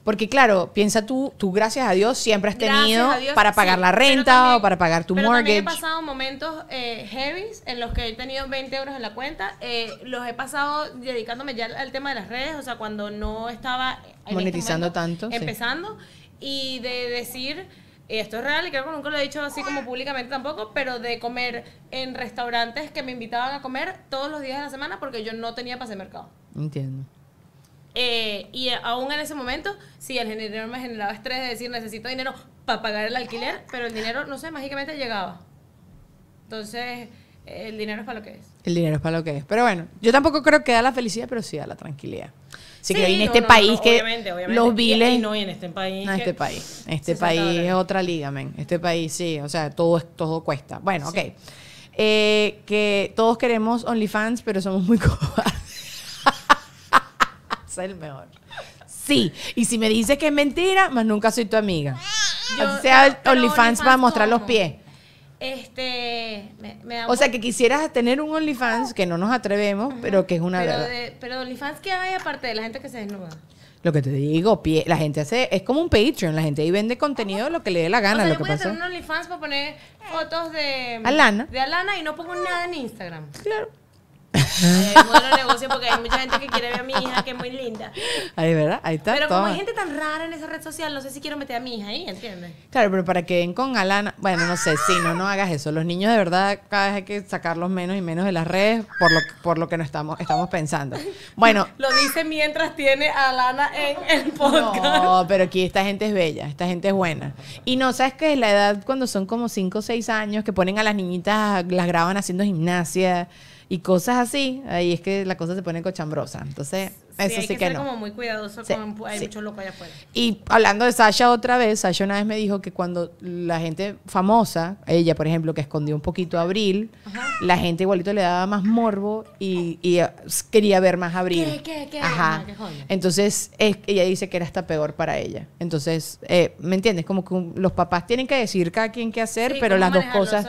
porque claro, piensa tú, tú gracias a Dios siempre has tenido para pagar la renta o para pagar tu pero mortgage. he pasado momentos eh, heavy en los que he tenido 20 euros en la cuenta. Eh, los he pasado dedicándome ya al tema de las redes, o sea, cuando no estaba... Este Monetizando tanto. Empezando. Y de decir eh, esto es real y creo que nunca lo he dicho así como públicamente tampoco, pero de comer en restaurantes que me invitaban a comer todos los días de la semana porque yo no tenía pase de mercado. Entiendo. Eh, y aún en ese momento, sí, el generador me generaba estrés de decir necesito dinero para pagar el alquiler, pero el dinero, no sé, mágicamente llegaba. Entonces, el dinero es para lo que es. El dinero es para lo que es. Pero bueno, yo tampoco creo que da la felicidad, pero sí da la tranquilidad. Así sí, este que en este país que los viles... no, en este país... No, este país. Este país es otra liga, men. Este país, sí. O sea, todo, todo cuesta. Bueno, ok. Eh, que todos queremos OnlyFans, pero somos muy cobardes el mejor. Sí, y si me dices que es mentira, más nunca soy tu amiga. Este, o sea OnlyFans para mostrar los pies. Este, o sea, que quisieras tener un OnlyFans, que no nos atrevemos, pero que es una pero verdad. De, pero OnlyFans, ¿qué hay aparte de la gente que se desnuda? Lo que te digo, pie, la gente hace, es como un Patreon, la gente ahí vende contenido lo que le dé la gana. yo que voy a hacer un OnlyFans para poner fotos de Alana. de Alana y no pongo nada en Instagram. Claro. Eh, negocio porque hay mucha gente que quiere ver a mi hija que es muy linda. Ahí, ¿verdad? Ahí está. Pero como hay gente tan rara en esa red social, no sé si quiero meter a mi hija ahí, ¿entiendes? Claro, pero para que ven con Alana, bueno, no sé, sí, no, no hagas eso. Los niños de verdad cada vez hay que sacarlos menos y menos de las redes por lo, por lo que no estamos, estamos pensando. Bueno. lo dice mientras tiene a Alana en el podcast. No, pero aquí esta gente es bella, esta gente es buena. Y no, ¿sabes qué? La edad cuando son como 5 o 6 años que ponen a las niñitas, las graban haciendo gimnasia y cosas así, ahí es que la cosa se pone cochambrosa. Entonces, eso sí, hay que, ser como muy cuidadoso hay muchos allá afuera. Y hablando de Sasha otra vez, Sasha una vez me dijo que cuando la gente famosa, ella por ejemplo, que escondió un poquito Abril, la gente igualito le daba más morbo y, eh, quería ver más Abril. ¿Qué, qué, Ajá. Ah, Entonces, ella dice que era hasta peor para ella. Entonces, eh, ¿me entiendes? Como que los papás tienen que decir cada quien qué hacer, pero las dos cosas...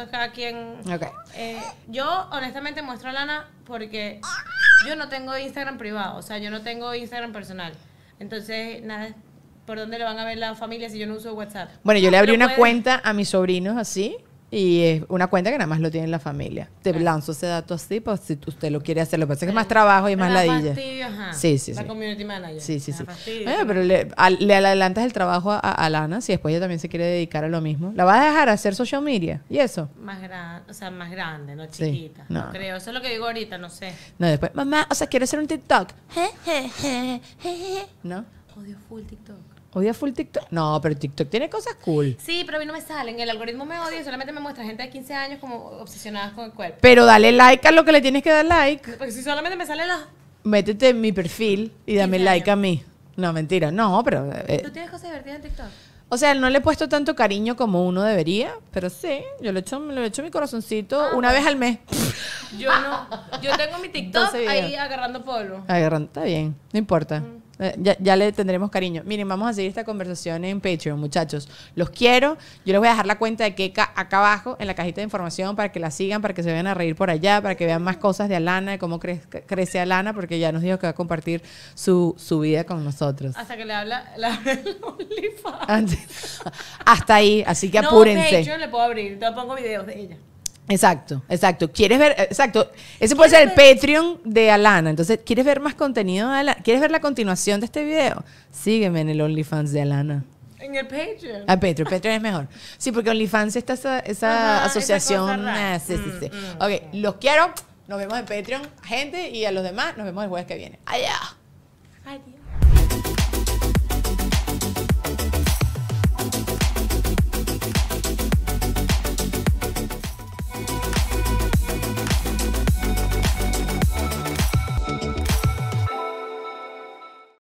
Eh, yo honestamente muestro a Lana porque yo no tengo Instagram privado, o sea, yo no tengo Instagram personal. Entonces, nada, ¿por dónde le van a ver la familia si yo no uso WhatsApp? Bueno, yo le abrí una cuenta a mis sobrinos así y es una cuenta que nada más lo tiene la familia. Te lanzo ese dato así, pues si usted lo quiere hacer, lo que pasa es que es más trabajo y más ladilla. Sí, sí, sí. La community manager. Sí, sí, sí. pero le, adelantas el trabajo a, a, Lana si después ella también se quiere dedicar a lo mismo. ¿La vas a dejar hacer social media? ¿Y eso? Más grande, o sea, más grande, no chiquita. no. creo. Eso es lo que digo ahorita, no sé. No, después, mamá, o sea, quiere hacer un TikTok. ¿No? Odio full TikTok. ¿Odia full TikTok? No, pero TikTok tiene cosas cool. Sí, pero a mí no me salen. El algoritmo me odia, y solamente me muestra gente de 15 años como obsesionadas con el cuerpo. Pero dale like a lo que le tienes que dar like. Porque si solamente me salen las... Métete en mi perfil y dame like a mí. No, mentira. No, pero... Eh, ¿Tú tienes cosas divertidas en TikTok? O sea, no le he puesto tanto cariño como uno debería, pero sí, yo le echo, le mi corazoncito ah, una vez al mes. Yo no. Yo tengo mi TikTok ahí agarrando polvo. Agarrando, está bien, no importa. Mm. Eh, ya, ya, le tendremos cariño. Miren, vamos a seguir esta conversación en Patreon, muchachos. Los quiero. Yo les voy a dejar la cuenta de que acá abajo en la cajita de información para que la sigan, para que se vayan a reír por allá, para que vean más cosas de Alana, de cómo crece crece Alana, porque ya nos dijo que va a compartir su, vida con nosotros. Hasta que le habla la, Hasta ahí, así que apúrense. No, Patreon le puedo abrir, te pongo videos de ella. Exacto, exacto. ¿Quieres ver? Exacto. Ese puede ser el Patreon de Alana. Entonces, ¿quieres ver más contenido de Alana? ¿Quieres ver la continuación de este video? Sígueme en el OnlyFans de Alana. En el Patreon. Ah, Patreon. Patreon es mejor. Sí, porque OnlyFans está esa, esa asociación. Ah, mm, mm, ok, los quiero. Nos vemos en Patreon, gente, y a los demás nos vemos el jueves que viene. Allá. Adiós.